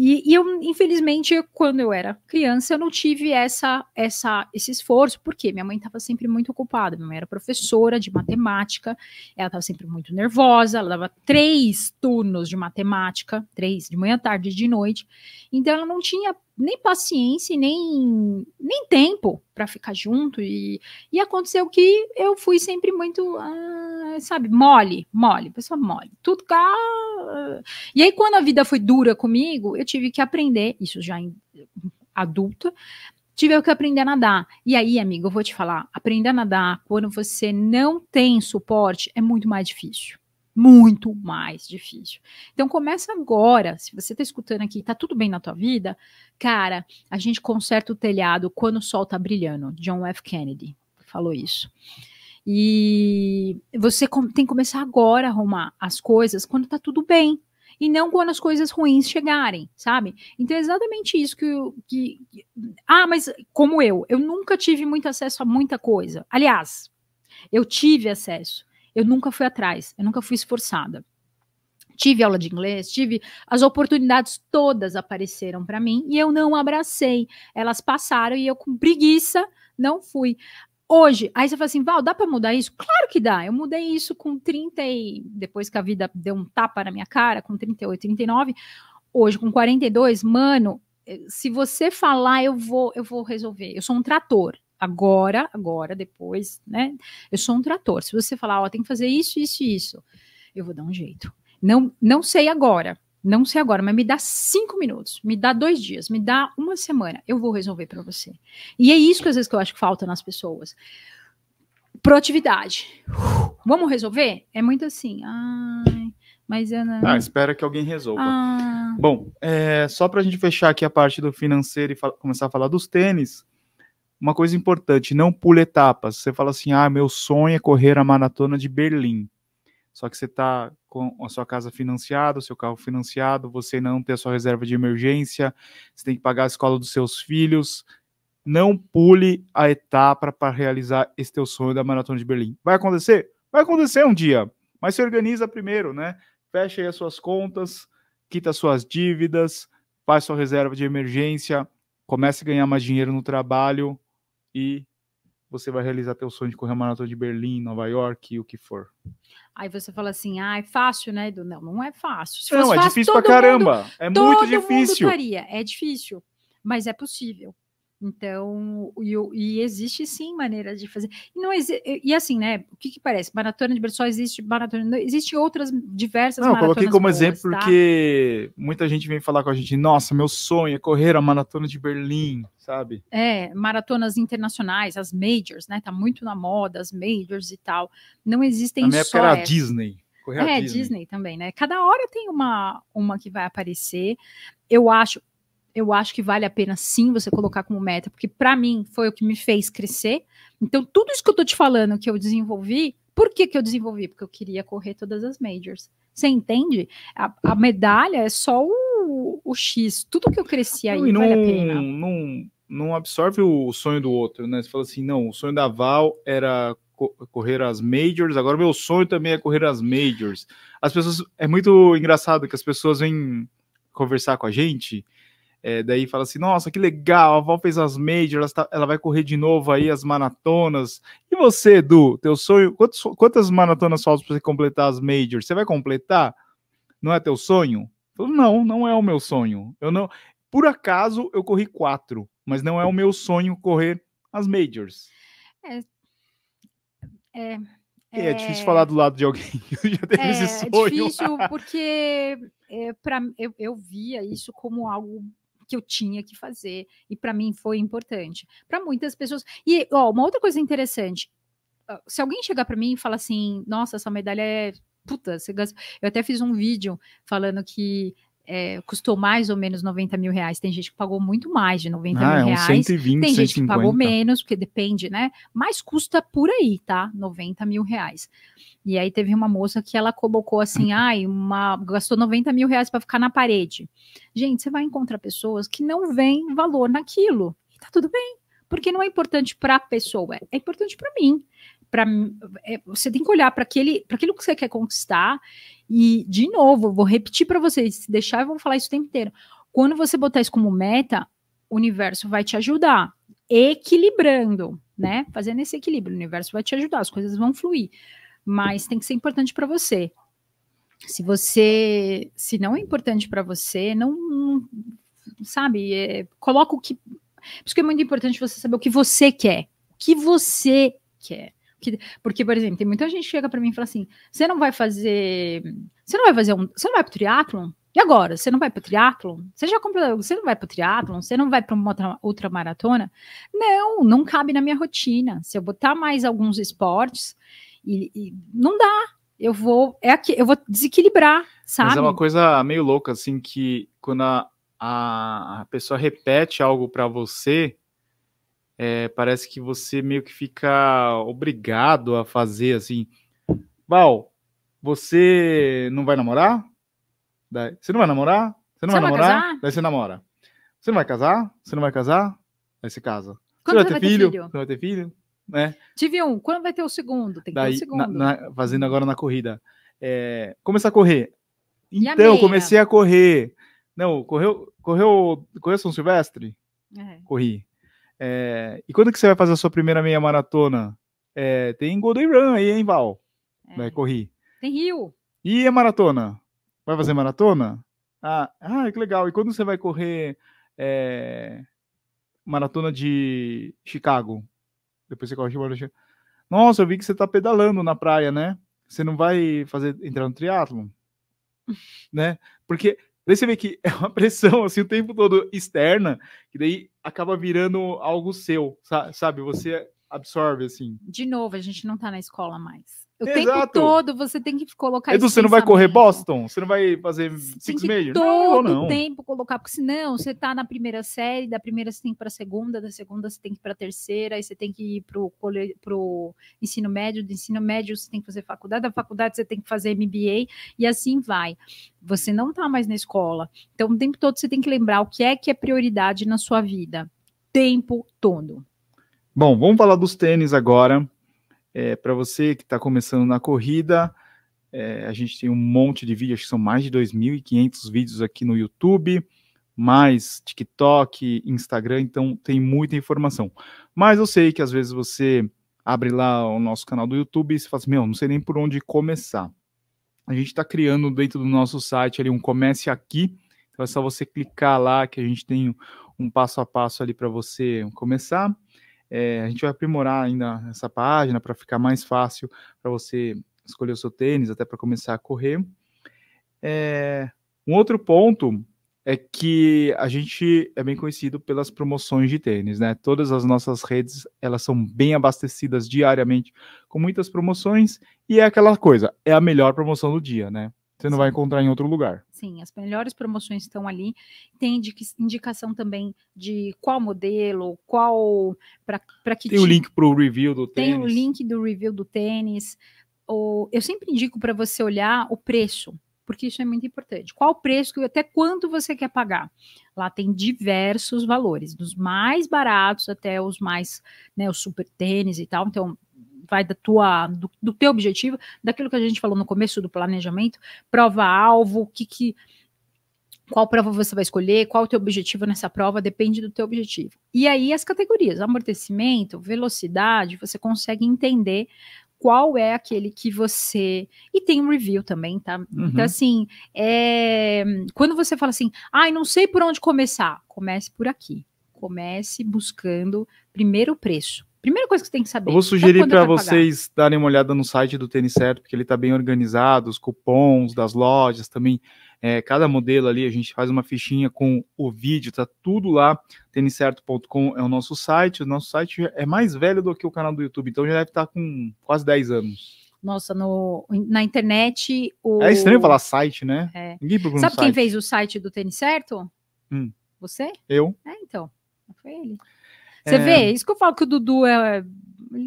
e, e, eu, infelizmente, quando eu era criança, eu não tive essa, essa, esse esforço, porque minha mãe estava sempre muito ocupada. Minha mãe era professora de matemática, ela estava sempre muito nervosa, ela dava três turnos de matemática, três, de manhã, tarde e de noite. Então, ela não tinha nem paciência nem, nem tempo para ficar junto. E, e aconteceu que eu fui sempre muito, ah, sabe, mole, mole, pessoa mole. Tudo cá. Ah, e aí, quando a vida foi dura comigo, eu tive que aprender, isso já em, adulta, tive que aprender a nadar. E aí, amigo, eu vou te falar, aprender a nadar quando você não tem suporte é muito mais difícil muito mais difícil. Então começa agora, se você está escutando aqui, tá tudo bem na tua vida, cara, a gente conserta o telhado quando o sol tá brilhando. John F. Kennedy falou isso. E você tem que começar agora a arrumar as coisas quando tá tudo bem, e não quando as coisas ruins chegarem, sabe? Então é exatamente isso que, que, ah, mas como eu, eu nunca tive muito acesso a muita coisa. Aliás, eu tive acesso, eu nunca fui atrás, eu nunca fui esforçada. Tive aula de inglês, tive as oportunidades todas apareceram para mim e eu não abracei. Elas passaram e eu com preguiça não fui. Hoje, aí você fala assim, Val, dá para mudar isso? Claro que dá. Eu mudei isso com 30 e depois que a vida deu um tapa na minha cara, com 38, 39, hoje com 42, mano, eh, se você falar, eu vou, eu vou resolver. Eu sou um trator agora, agora, depois, né? Eu sou um trator. Se você falar, ó, oh, tem que fazer isso, isso e isso, eu vou dar um jeito. Não, não sei agora, não sei agora, mas me dá cinco minutos, me dá dois dias, me dá uma semana, eu vou resolver para você. E é isso que às vezes que eu acho que falta nas pessoas. Proatividade. Uh, vamos resolver? É muito assim. Ai, mas eu é, não... Né? Ah, espera que alguém resolva. Ah. Bom, é, só para a gente fechar aqui a parte do financeiro e começar a falar dos tênis, uma coisa importante, não pule etapas. Você fala assim: "Ah, meu sonho é correr a maratona de Berlim". Só que você está com a sua casa financiada, o seu carro financiado, você não tem a sua reserva de emergência, você tem que pagar a escola dos seus filhos. Não pule a etapa para realizar esse teu sonho da maratona de Berlim. Vai acontecer? Vai acontecer um dia, mas se organiza primeiro, né? Fecha aí as suas contas, quita suas dívidas, faz sua reserva de emergência, comece a ganhar mais dinheiro no trabalho, e você vai realizar teu sonho de correr a maratona de Berlim, Nova York, o que for. Aí você fala assim, ah, é fácil, né, Edu? Não, não é fácil. Se não, é fácil, difícil pra caramba. Mundo, é muito difícil. Mundo faria. É difícil, mas é possível. Então, e, e, existe sim maneira de fazer. E, não e assim, né? O que, que parece? Maratona de só existe maratona. existem outras diversas não, maratonas. Não, coloquei como boas, exemplo tá? porque muita gente vem falar com a gente: nossa, meu sonho é correr a maratona de Berlim, sabe? É, maratonas internacionais, as majors, né? Tá muito na moda, as majors e tal. Não existem na minha só. Época era a Disney. Correr é, a Disney. Disney também, né? Cada hora tem uma, uma que vai aparecer. Eu acho, eu acho que vale a pena sim você colocar como meta, porque para mim foi o que me fez crescer. Então, tudo isso que eu tô te falando que eu desenvolvi, por que, que eu desenvolvi? Porque eu queria correr todas as majors. Você entende? A, a medalha é só o, o, X. Tudo que eu cresci aí não, vale a pena. Não, não absorve o sonho do outro, né? Você fala assim, não, o sonho da Val era correr as majors, agora meu sonho também é correr as majors. As pessoas, é muito engraçado que as pessoas vêm conversar com a gente é, daí fala assim, nossa, que legal, a avó fez as majors, ela, tá, ela vai correr de novo aí as maratonas. E você, Edu, teu sonho, quantos, quantas maratonas faltam para você completar as majors? Você vai completar? Não é teu sonho? Falo, não, não é o meu sonho. Eu não, por acaso eu corri quatro, mas não é o meu sonho correr as majors. É, é, é, é difícil é falar do lado de alguém que já teve é, esse é sonho. É difícil porque é, pra, eu, eu via isso como algo que eu tinha que fazer e para mim foi importante. Para muitas pessoas. E ó, uma outra coisa interessante, se alguém chegar para mim e falar assim, nossa, essa medalha é puta, você Eu até fiz um vídeo falando que é, custou mais ou menos 90 mil reais. Tem gente que pagou muito mais de 90 ah, mil é reais. 120, Tem gente que pagou menos, porque depende, né? Mas custa por aí, tá? 90 mil reais. E aí teve uma moça que ela colocou assim, uhum. ai, uma, gastou 90 mil reais para ficar na parede. Gente, você vai encontrar pessoas que não veem valor naquilo. E tá tudo bem porque não é importante para a pessoa, é importante para mim para é, você tem que olhar para aquele para aquilo que você quer conquistar e de novo vou repetir para vocês se deixar vão falar isso o tempo inteiro quando você botar isso como meta o universo vai te ajudar equilibrando né fazendo esse equilíbrio o universo vai te ajudar as coisas vão fluir mas tem que ser importante para você se você se não é importante para você não, não sabe é, coloca o que por isso que é muito importante você saber o que você quer o que você quer que, porque, por exemplo, tem muita gente que chega para mim e fala assim: você não vai fazer. Você não vai fazer um. Você não vai pro triatlon? E agora? Você não vai pro triatlon? Você já comprou. Você não vai pro triatlon? Você não vai para uma outra, outra maratona? Não, não cabe na minha rotina. Se eu botar mais alguns esportes, e, e não dá. Eu vou. É aqui, eu vou desequilibrar, sabe? Mas é uma coisa meio louca, assim, que quando a, a pessoa repete algo para você é, parece que você meio que fica obrigado a fazer assim. Val, você não vai namorar? Daí, você não vai namorar? Você não você vai, namorar? Casar? Daí você namora. Você não vai casar? Você não vai casar? Daí você casa. Quando você vai, ter, vai filho? ter filho? Você vai ter filho? Né? Tive um. Quando vai ter o segundo? Tem que Daí, ter o segundo. Na, na, fazendo agora na corrida. É, começar a correr. Então, a comecei a correr. Não, correu, correu, correu São Silvestre? É. Corri. É, e quando que você vai fazer a sua primeira meia maratona? É, tem Golden Run aí, hein, Val? É. Vai correr. Tem Rio. E a maratona? Vai fazer maratona? Ah, ah que legal. E quando você vai correr é, maratona de Chicago? Depois você corre de Chicago. Nossa, eu vi que você tá pedalando na praia, né? Você não vai fazer entrar no triatlo, né? Porque Daí você vê que é uma pressão assim o tempo todo externa, que daí acaba virando algo seu, sabe? Você absorve assim. De novo, a gente não tá na escola mais. O Exato. tempo todo você tem que colocar Edu, você não vai correr Boston? Você não vai fazer six majors? Todo não, não. tempo colocar, porque senão você tá na primeira série, da primeira você tem que para segunda, da segunda você tem que para terceira, aí você tem que ir pro, pro ensino médio, do ensino médio você tem que fazer faculdade, da faculdade você tem que fazer MBA e assim vai. Você não tá mais na escola. Então o tempo todo você tem que lembrar o que é que é prioridade na sua vida. Tempo todo. Bom, vamos falar dos tênis agora é, para você que está começando na corrida, é, a gente tem um monte de vídeos, acho que são mais de 2.500 vídeos aqui no YouTube, mais TikTok, Instagram, então tem muita informação. Mas eu sei que às vezes você abre lá o nosso canal do YouTube e você fala assim, meu, não sei nem por onde começar. A gente está criando dentro do nosso site ali um Comece Aqui, então é só você clicar lá que a gente tem um passo a passo ali para você começar. É, a gente vai aprimorar ainda essa página para ficar mais fácil para você escolher o seu tênis, até para começar a correr. É, um outro ponto é que a gente é bem conhecido pelas promoções de tênis, né? Todas as nossas redes, elas são bem abastecidas diariamente com muitas promoções e é aquela coisa, é a melhor promoção do dia, né? Você não Sim. vai encontrar em outro lugar. Sim, as melhores promoções estão ali. Tem indicação também de qual modelo, qual para que Tem o link para o review do tênis. Tem o link do review do tênis. Ou, eu sempre indico para você olhar o preço, porque isso é muito importante. Qual o preço, até quanto você quer pagar? Lá tem diversos valores, dos mais baratos até os mais, né, os super tênis e tal. Então, vai da tua, do, do teu objetivo, daquilo que a gente falou no começo do planejamento, prova-alvo, o que que qual prova você vai escolher, qual o teu objetivo nessa prova, depende do teu objetivo. E aí as categorias, amortecimento, velocidade, você consegue entender qual é aquele que você. E tem um review também, tá? Então, uhum. Então, assim, é... quando você fala assim, ai, ah, não sei por onde começar, comece por aqui. Comece buscando primeiro o preço. Primeira coisa que você tem que saber. Eu vou sugerir para é vocês pagar. darem uma olhada no site do Tênis Certo, porque ele está bem organizado, os cupons das lojas também. É, cada modelo ali, a gente faz uma fichinha com o vídeo, tá tudo lá. Têniscerto.com é o nosso site. O nosso site é mais velho do que o canal do YouTube, então já deve estar tá com quase 10 anos. Nossa, no, na internet. O... É estranho falar site, né? É. Ninguém Sabe quem fez o site do Tênis Certo? Hum. Você? Eu. É, então. Foi ele. Você é... vê, é isso que eu falo que o Dudu é.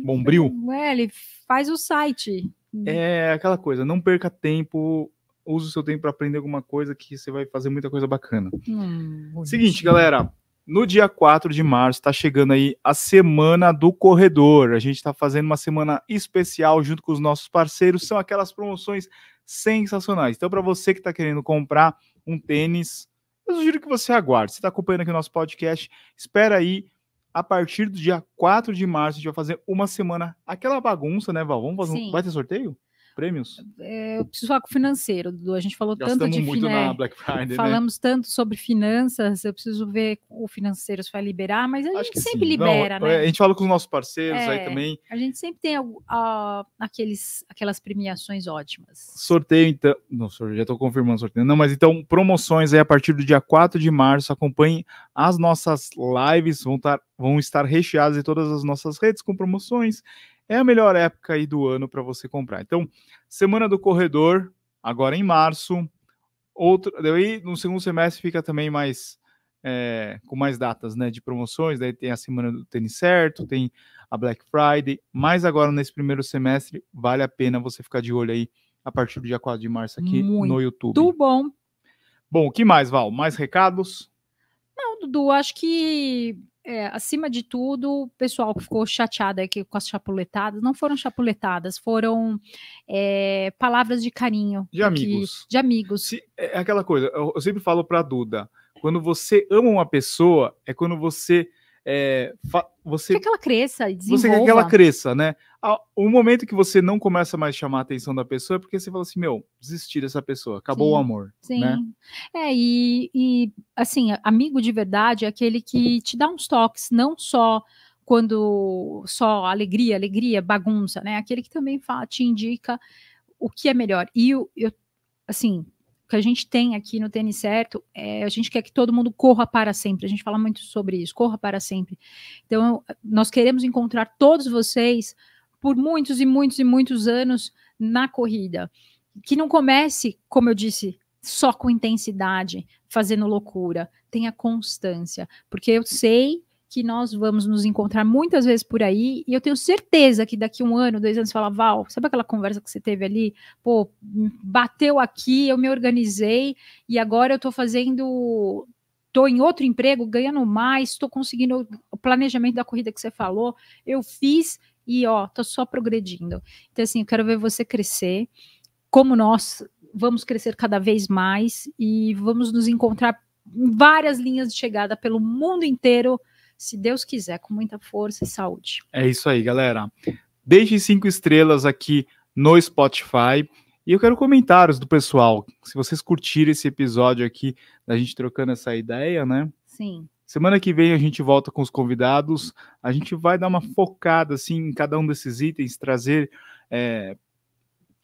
Bombril? É, ele faz o site. É aquela coisa, não perca tempo, use o seu tempo para aprender alguma coisa que você vai fazer muita coisa bacana. Hum, Seguinte, galera, no dia 4 de março está chegando aí a Semana do Corredor. A gente está fazendo uma semana especial junto com os nossos parceiros, são aquelas promoções sensacionais. Então, para você que está querendo comprar um tênis, eu sugiro que você aguarde. Você está acompanhando aqui o nosso podcast, espera aí a partir do dia 4 de março, a gente vai fazer uma semana. Aquela bagunça, né, Val? Vamos fazer um... Vai ter sorteio? prêmios? É, eu preciso falar com o financeiro, Dudu. A gente falou Gastamos tanto de muito na Black Friday, né? Falamos né? tanto sobre finanças, eu preciso ver o financeiro se vai liberar, mas a Acho gente sempre sim. libera, Não, né? É, a gente fala com os nossos parceiros é, aí também. A gente sempre tem aqueles, aquelas premiações ótimas. Sorteio, então. Não, já estou confirmando sorteio. Não, mas então, promoções aí a partir do dia 4 de março. Acompanhe as nossas lives, vão estar, vão estar recheadas em todas as nossas redes com promoções é a melhor época aí do ano para você comprar. Então, semana do corredor, agora em março. Outro, daí no segundo semestre fica também mais é, com mais datas né, de promoções, daí tem a semana do tênis certo, tem a Black Friday, mas agora nesse primeiro semestre vale a pena você ficar de olho aí a partir do dia 4 de março aqui Muito no YouTube. Muito bom. Bom, o que mais, Val? Mais recados? Não, Dudu, acho que é, acima de tudo, o pessoal que ficou chateado aqui com as chapuletadas, não foram chapuletadas, foram é, palavras de carinho. De é amigos. De amigos. Se, é, é aquela coisa, eu, eu sempre falo para Duda, quando você ama uma pessoa, é quando você é, você quer que ela cresça e desenvolva. Você quer que ela cresça, né? O momento que você não começa mais a chamar a atenção da pessoa é porque você fala assim, meu, desistir dessa pessoa, acabou sim, o amor. Sim. Né? É, e, e assim, amigo de verdade é aquele que te dá uns toques, não só quando só alegria, alegria, bagunça, né? Aquele que também fala, te indica o que é melhor. E eu, eu assim, que a gente tem aqui no Tênis Certo é a gente quer que todo mundo corra para sempre. A gente fala muito sobre isso, corra para sempre. Então, nós queremos encontrar todos vocês por muitos e muitos e muitos anos na corrida. Que não comece, como eu disse, só com intensidade, fazendo loucura. Tenha constância, porque eu sei que nós vamos nos encontrar muitas vezes por aí, e eu tenho certeza que daqui um ano, dois anos, você fala, Val, sabe aquela conversa que você teve ali? Pô, bateu aqui, eu me organizei, e agora eu tô fazendo, tô em outro emprego, ganhando mais, tô conseguindo o planejamento da corrida que você falou, eu fiz, e ó, tô só progredindo. Então, assim, eu quero ver você crescer, como nós vamos crescer cada vez mais, e vamos nos encontrar em várias linhas de chegada pelo mundo inteiro, se Deus quiser, com muita força e saúde. É isso aí, galera. Deixe cinco estrelas aqui no Spotify. E eu quero comentários do pessoal. Se vocês curtiram esse episódio aqui, da gente trocando essa ideia, né? Sim. Semana que vem a gente volta com os convidados. A gente vai dar uma focada assim em cada um desses itens, trazer é,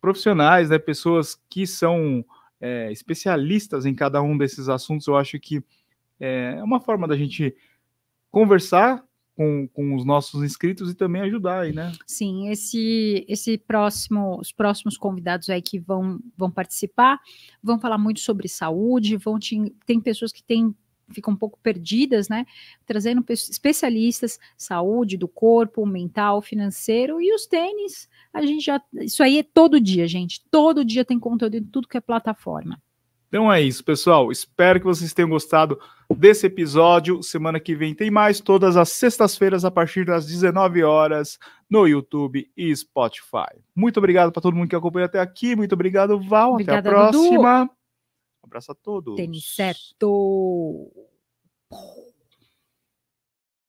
profissionais, né, pessoas que são é, especialistas em cada um desses assuntos. Eu acho que é, é uma forma da gente conversar com, com, os nossos inscritos e também ajudar aí, né? Sim, esse, esse próximo, os próximos convidados aí que vão, vão participar vão falar muito sobre saúde, vão te, tem pessoas que têm ficam um pouco perdidas, né? Trazendo especialistas, saúde do corpo, mental, financeiro e os tênis. A gente já isso aí é todo dia, gente. Todo dia tem conteúdo em tudo que é plataforma. Então é isso, pessoal. Espero que vocês tenham gostado desse episódio. Semana que vem tem mais, todas as sextas-feiras, a partir das 19 horas, no YouTube e Spotify. Muito obrigado para todo mundo que acompanhou até aqui. Muito obrigado, Val. Obrigada, até a próxima. Dudu. Um abraço a todos. Tênis certo.